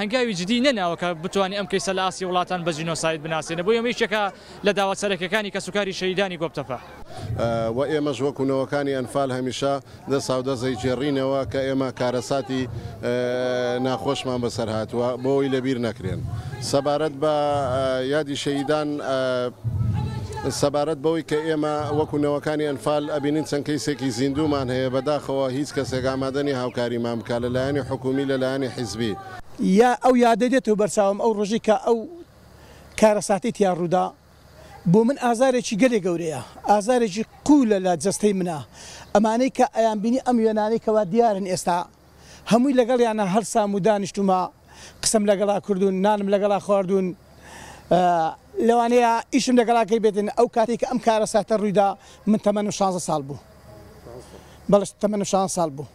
هەنگاوی جدی نەناوە کە بتوانانی ئەم کەیسە لە ئاسی وڵات وڵاتان بە ژینۆسایت بناسیێنە بۆ ئێمە شەکە لە داواتسەرەکەەکانی کە سوکاری شەیدانی گۆپتەفە و ئێمەش وەکوونەوەکانی ئەنفال هەمیشا دە ساودەزەی جێڕینەوە کە ئێمە کارەساتی ناخۆشمان بەسەر هاتووە بۆی لەبییر نەکرێن سەبارەت بە یادی شەیدان سەبارەت بەوەی کە ئێمە وەکوونەوەکانی ئەنفال ئەبینین چەند کەیسێکی زیندومان هەیە بەداخەوە هیچ کەسێک ئامادەنی هاوکاری مامکە لەلایەنی حکومی لەلایەنی حیزبی یا ئەو یادە دێت و بەرساوم ئەو ڕژیکە ئەو کارەساتی تیا ڕوودا بۆ من ئازارێکی گەلێ گەورەیە ئازارێکی قولە لە جستەی منە ئەمانەی کە ئەیان بینی ئەم وێنانەیەوە دیارن ئێستا هەمووی لەگەڵ یانە هەر سامودانیشتومە قسم لەگەڵا کردوون نانم لەگەڵا خواردون لەوانەیە ئیشم لەگەڵاکەی بێتن ئەو کاتێک ئەم کارە ساتە ڕوویدا من تەمەن و 16 سال بوو بەڵش تەمەن و 16 سال بوو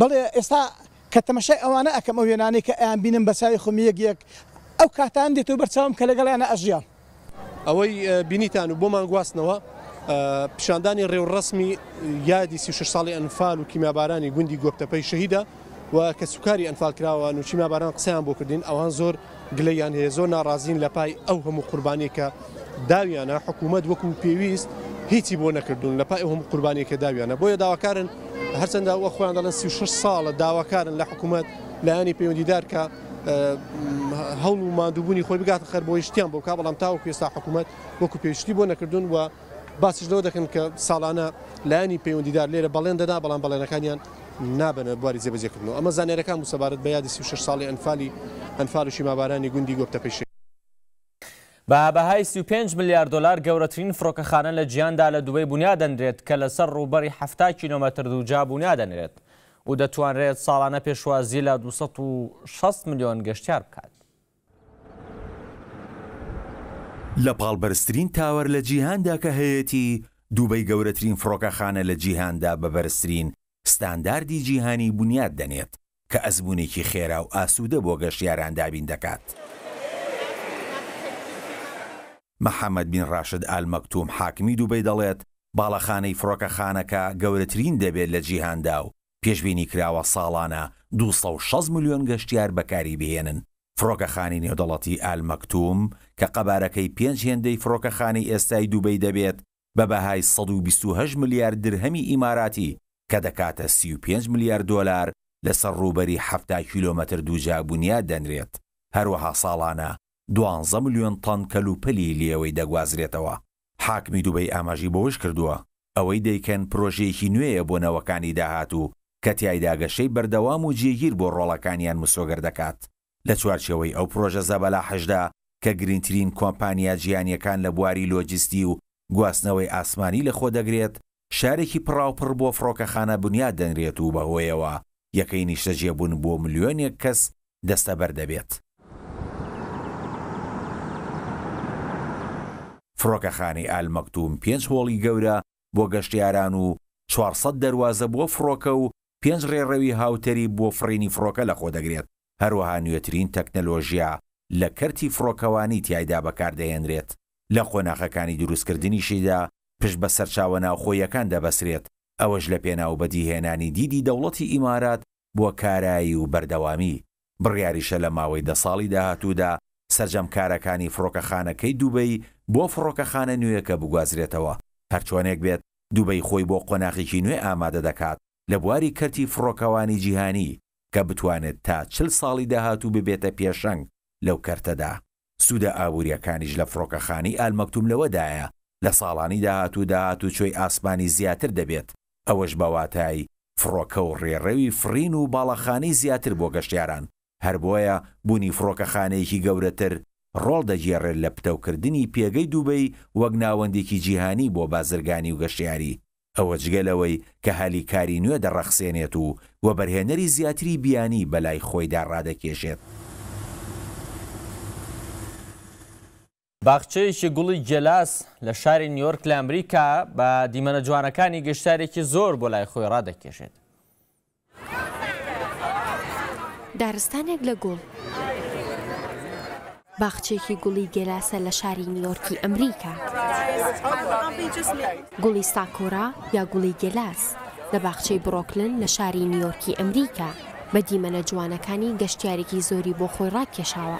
بڵێ ئێستا کە تەمەشای ئەوانە ئەەکەم ئەو وێنانی کە ئەیان بینم بەسای خمی یەک یەک ئەو کاتان دێتەوە بەرچاوم کە لەگەڵیانە ئەژیا ئەوەی بینیتان و بۆمان گواستنەوە پیشاندانی ڕێوڕسمی یادی 36 ساڵی ئەنفال و کیمابارانی گوندی گۆپتەپەی شەهیدا و کە سوکاری ئەنفال کراوە و چیماباران قسەیان بۆ کردین ئەوان زۆر گلەیان هەیە زۆر ناڕازین لە پای ئەو هەموو قوربانێکە داویانە حکوومەت وەکو پێویست هیچی بۆ نەکردون لە پای هەموو قوربانێکە داویانە بۆیە داواکارن هەرچەندە وە خۆیان دەڵەن 36 ساڵە داواکارن لە حکوومەت لایانی پەیوەندیدار کە هەڵ و مادووبوونی خۆی بگاتە خەر بۆی شتیان بۆ کا بەڵام تاوە کوێستا حکوومەت وەکو پێشتی بۆ نەکردوون وە باسیش لەوە دەکەن کە ساڵانە لایانی پەیوەندیدار لێرە بەڵێن دەدا بەڵام بەڵێنەکانیان نابنە بواری جێبەجێکردنەوە ئەمە زانێرەکان و سەبارەت بە یادی 6 ساڵی ئەنفالی ئەنفالوشی مابارانی گوندی گۆپتە پێشی بە بەهای 35 میلیارد دلار گەورەترین فڕۆکەخانە لە گیاندا لە دوبەی بنیادەنرێت کە لەسەر ڕووبەری ه کیلومتر دووجا بنیادەنرێت و دەتوانرێت ساڵانە پێشوازی لە 260 میلیۆن گەشتار بکات. لە پاڵبەرسترین تاوەەر لە جیهاندا کە هەیەتی دووبەی گەورەترین فڕۆکەخانە لە جیهاندا بە بەرزترین ستانداردی جیهانی بنیاد دەنێت کە ئەزبوونێکی خێرا و ئاسوودە بۆ گەشتیاران دابین دەکات. محەممەد بین ڕاشد ئالمەکتوم حاکمی دووبەی دەڵێت باڵەخانەی فڕۆکەخانەکە گەورەترین دەبێت لە جیهاندا و پێشببینی کراوە ساڵانە 26 میلیۆن گەشتیار بەکاری بهێنن فڕۆکەخانی نێودەڵەتی ئالمەکتوم کە قەبارەکەی پێنج هێندەی فڕۆکەخانی ئێستای دووبەی دەبێت بە بەهای 128 ملیارد درهەمی ئیماراتی کە دەکاتە 35 ملیارد دلار لەسەر ڕوبەری ه کیلومتر دووجابوونیا دەنرێت هەروەها ساڵانە 12 میلیۆن تەن کەلوپەلی لێەوەی دەگوازرێتەوە حاکمی دوبەی ئاماژی بۆش کردووە ئەوەی دەیکەن پرۆژێکی نوێیە بۆ نەوەکانی داهاتوو کە تایداگەشەی بەردەوام و جێگیر بۆ ڕۆڵەکانیان مسۆگەر دەکات لە چوارچەوەی ئەو پرۆژە زەبەلا حەشدا کە گرنگترین کۆمپانیا جیانیەکان لە بواری لۆجیستی و گواستنەوەی ئاسمانی لە خۆ دەگرێت شارێکی پراوپڕ بۆ فڕۆکەخانە بنیاد دەنرێت و بەهۆیەوە یەکەی نیشتەجێبوون بۆ ملیۆنێک کەس دەستە بەردەبێت. فڕۆکەخانەی ئالمەکتوم پێنج هۆڵی گەورە بۆ گەشتیاران و 400 دەواازە بۆ فڕۆکە و پێنج ڕێڕەوی هاوتەری بۆ فڕینی فڕۆکە لە خۆ دەگرێت هەروەها نوێترین تەکنەلۆژیا لە کەرتی فڕۆکەوانی تایدا بەکاردەهێنرێت لە خۆناخەکانی دروستکردنیشیدا پشت بە سەرچاوە ناوخۆیەکان دەبەسرێت ئەوەش لە پێناو بەدیهێنانی دیدی دەوڵەتی ئیمارات بۆ کارایی و بەردەوامی بڕیاریشە لە ماوەی دە ساڵی داهاتوودا سەرجەمکارەکانی فڕۆکەخانەکەی دووبەی بۆ فڕۆکەخانە نوێیەکە بگوازرێتەوە هەرچۆنێک بێت دووبەی خۆی بۆ قۆناغێکی نوێ ئامادە دەکات لە بواری کەرتی فڕۆکەوانی جیهانی کە بتوانێت تا چل ساڵی داهاتوو ببێتە پێشەنگ لەو کەرتەدا سوودە ئابوووریەکانیش لە فڕۆکەخانی ئالمەکتوم لەوەدایە لە ساڵانی داهاتوو داهاتوو چۆی ئاسمانی زیاتر دەبێت ئەوەش بەواتایی فڕۆکە و ڕێڕەوی فرین و باڵەخانەی زیاتر بۆ گەشتیاران هەر بۆیە بوونی فڕۆکەخانەیەکی گەورەتر ڕۆڵ دەگێڕێت لە پتەوکردنی پێگەی دووبەی وەک ناوەندێکی جیهانی بۆ بازرگانی و گەشتیاری ئەوە جگەلەوەی کە هەلی کاری نوێ دەڕەخسێنێت و وە بەرهێنەری زیاتری بیانی بەلای خۆیدا ڕادەکێشێت. باخچەیەکی گوڵی جەلاس لە شاری نیویۆرک لە ئەمریکا بە دیمەنە جوانەکانی گەشتارێکی زۆر بۆ لای خۆی ڕادەکێشێت. دارستانێک لە گوڵ. باخچێکی گوڵی گەلاسە لە شاری نیویۆرکی ئەمریکا. گوڵی ساکۆرا یا گوڵی گەلاس لە باخچەی برۆکلن لە شاری نیویۆرکی ئەمریکا بە دیمەنە جوانەکانی گەشتیارێکی زۆری بۆ خۆی ڕاکێشاوە.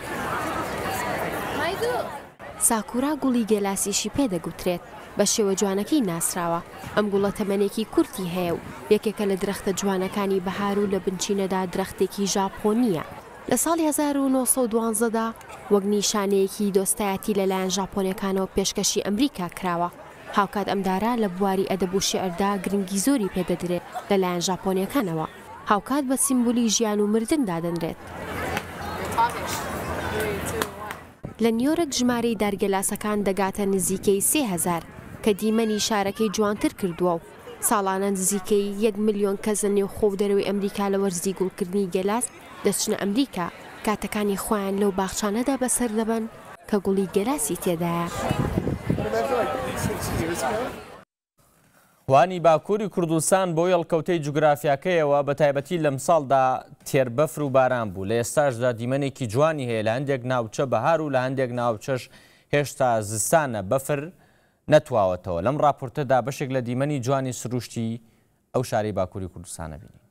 ساکورا گوڵی گەلاسیشی پێدەگوترێت بە شێوە جوانەکەی ناسراوە ئەم گوڵە تەمەنێکی کورتی هەیە و یەکێکە لە درەختە جوانەکانی بەهار و لە بنچینەدا درەختێکی ژاپۆنیە لە ساڵی 1912دا وەک نیشانەیەکی دۆستایەتی لەلایەن ژاپۆنیەکانەوە پێشکەشی ئەمریکا کراوە. هاوکات ئەمدارا لە بواری ئەدەبوشی ئەردا گرنگی زۆری پێدەدرێت لەلایەن ژاپۆنیەکانەوە. هاوکات بە سیمبولی ژیان و مردن دادەنرێت. لە نیۆرک ژمارەی دەرگەلاسەکان دەگاتە نزیکەی سهزار کە دیمەنی شارەکەی جوانتر کردووە و ساڵانە نزیکەی 1 میلیۆن کەزە نێو خۆ دەروی ئەمریکا لە وەرزی گوڵکردنی گەلاس دەچنە ئەمریکا کاتەکانی خۆیان لەو باخچانەدا بەسەر دەبن کە گوڵی گەلاسی تێدایە. وانی باکووری کوردستان بۆ یەڵکەوتەی جوگرافیاکەیەوە بە تایبەتی لەم ساڵدا تێربەفر و باران بوو لە ئێستاشدا دیمەنێکی جوانی هەیە لە هەندێک ناوچە بەهار و لە هەندێک ناوچەش هێشتا زستانە بەفر نەتواوەتەوە لەم راپۆرتەدا بەشێک لە دیمەنی جوانی سروشتی ئەو شاری باکووری کوردستانە بینی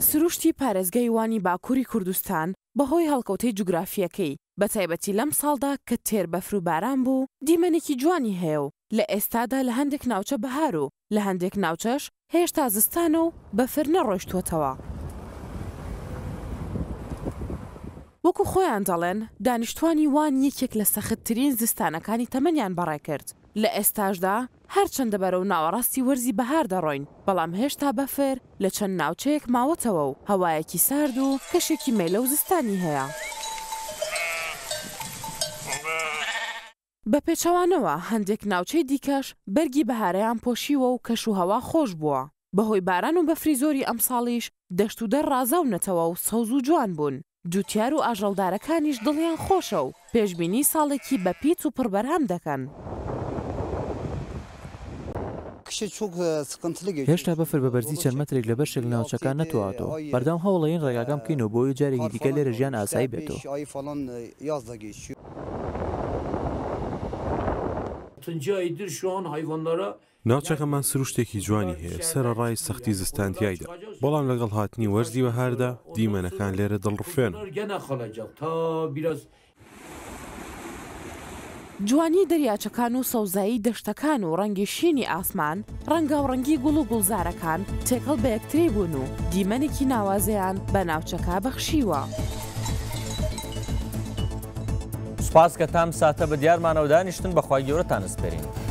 سروشتی پارێزگای وانی باکووری کوردستان بەهۆی هەڵکەوتەی جوگرافیەکەی بە تایبەتی لەم ساڵدا کە تێر بەفروباران بوو دیمەنێکی جوانی هەیە و لە ئێستادا لە هەندێک ناوچە بەهار و لە هەندێک ناوچەش هێشتا زستان و بەفر نەڕۆیشتوەتەوە. وەکو خۆیان دەڵێن دانیشتوانی وان یەکێک لە سەختترین زستانەکانی تەمەنیان بەڕێ کرد لە ئێستاشدا هەرچەندە بەرەو ناوەڕاستی وەرزی بەهار دەڕۆین بەڵام هێشتا بەفر لە چەند ناوچەیەک ماوەتەوە و هەوایەکی سارد و کەشێکی مەلە و زستانی هەیە. بە پێچەوانەوە هەندێک ناوچەی دیکەش بەرگی بەهارەیان پۆشیوە و کەش و هەوا خۆش بووە بەهۆی باران و بەفری زۆری ئەمساڵیش دەشت و دەر ڕازاونەتەوە و سەوز و جوان بوون جوتیار و ئاژەڵدارەکانیش دڵیان خۆشە و پێشببینی ساڵێکی بەپیت و پڕبەرهام دەکەن. هێشتا بەفر بە بەرزی چەند مترێک لە بەشێک ناوچەکان نەتواتەوە بەردام هەوڵەیەن ڕێگاگەم بکەینەوە بۆی جارێکی دیکە لێرە ژیان ئاسایی بێتەوە. ناوچەکەمان سروشتێکی جوانی هەیە سرە ڕای سەختی زستانتیایدا بەڵام لەگەڵ هاتنی وەرزی بەهاردا دیمەنەکان لێرە دڵڕفێن. جوانی دەریاچەکان و سەوزایی دەشتەکان و ڕەنگی شینی ئاسمان ڕەنگە و ڕەنگی گوڵ و گوڵزارەکان تێکەڵ بە یەکتری بوون و دیمەنێکی ناوازەیان بە ناوچەکە بەخشیوە. سپاس کە تام ساتە بە دیارمانەوە دانیشتن بەخوای گەورەتان سپێرین.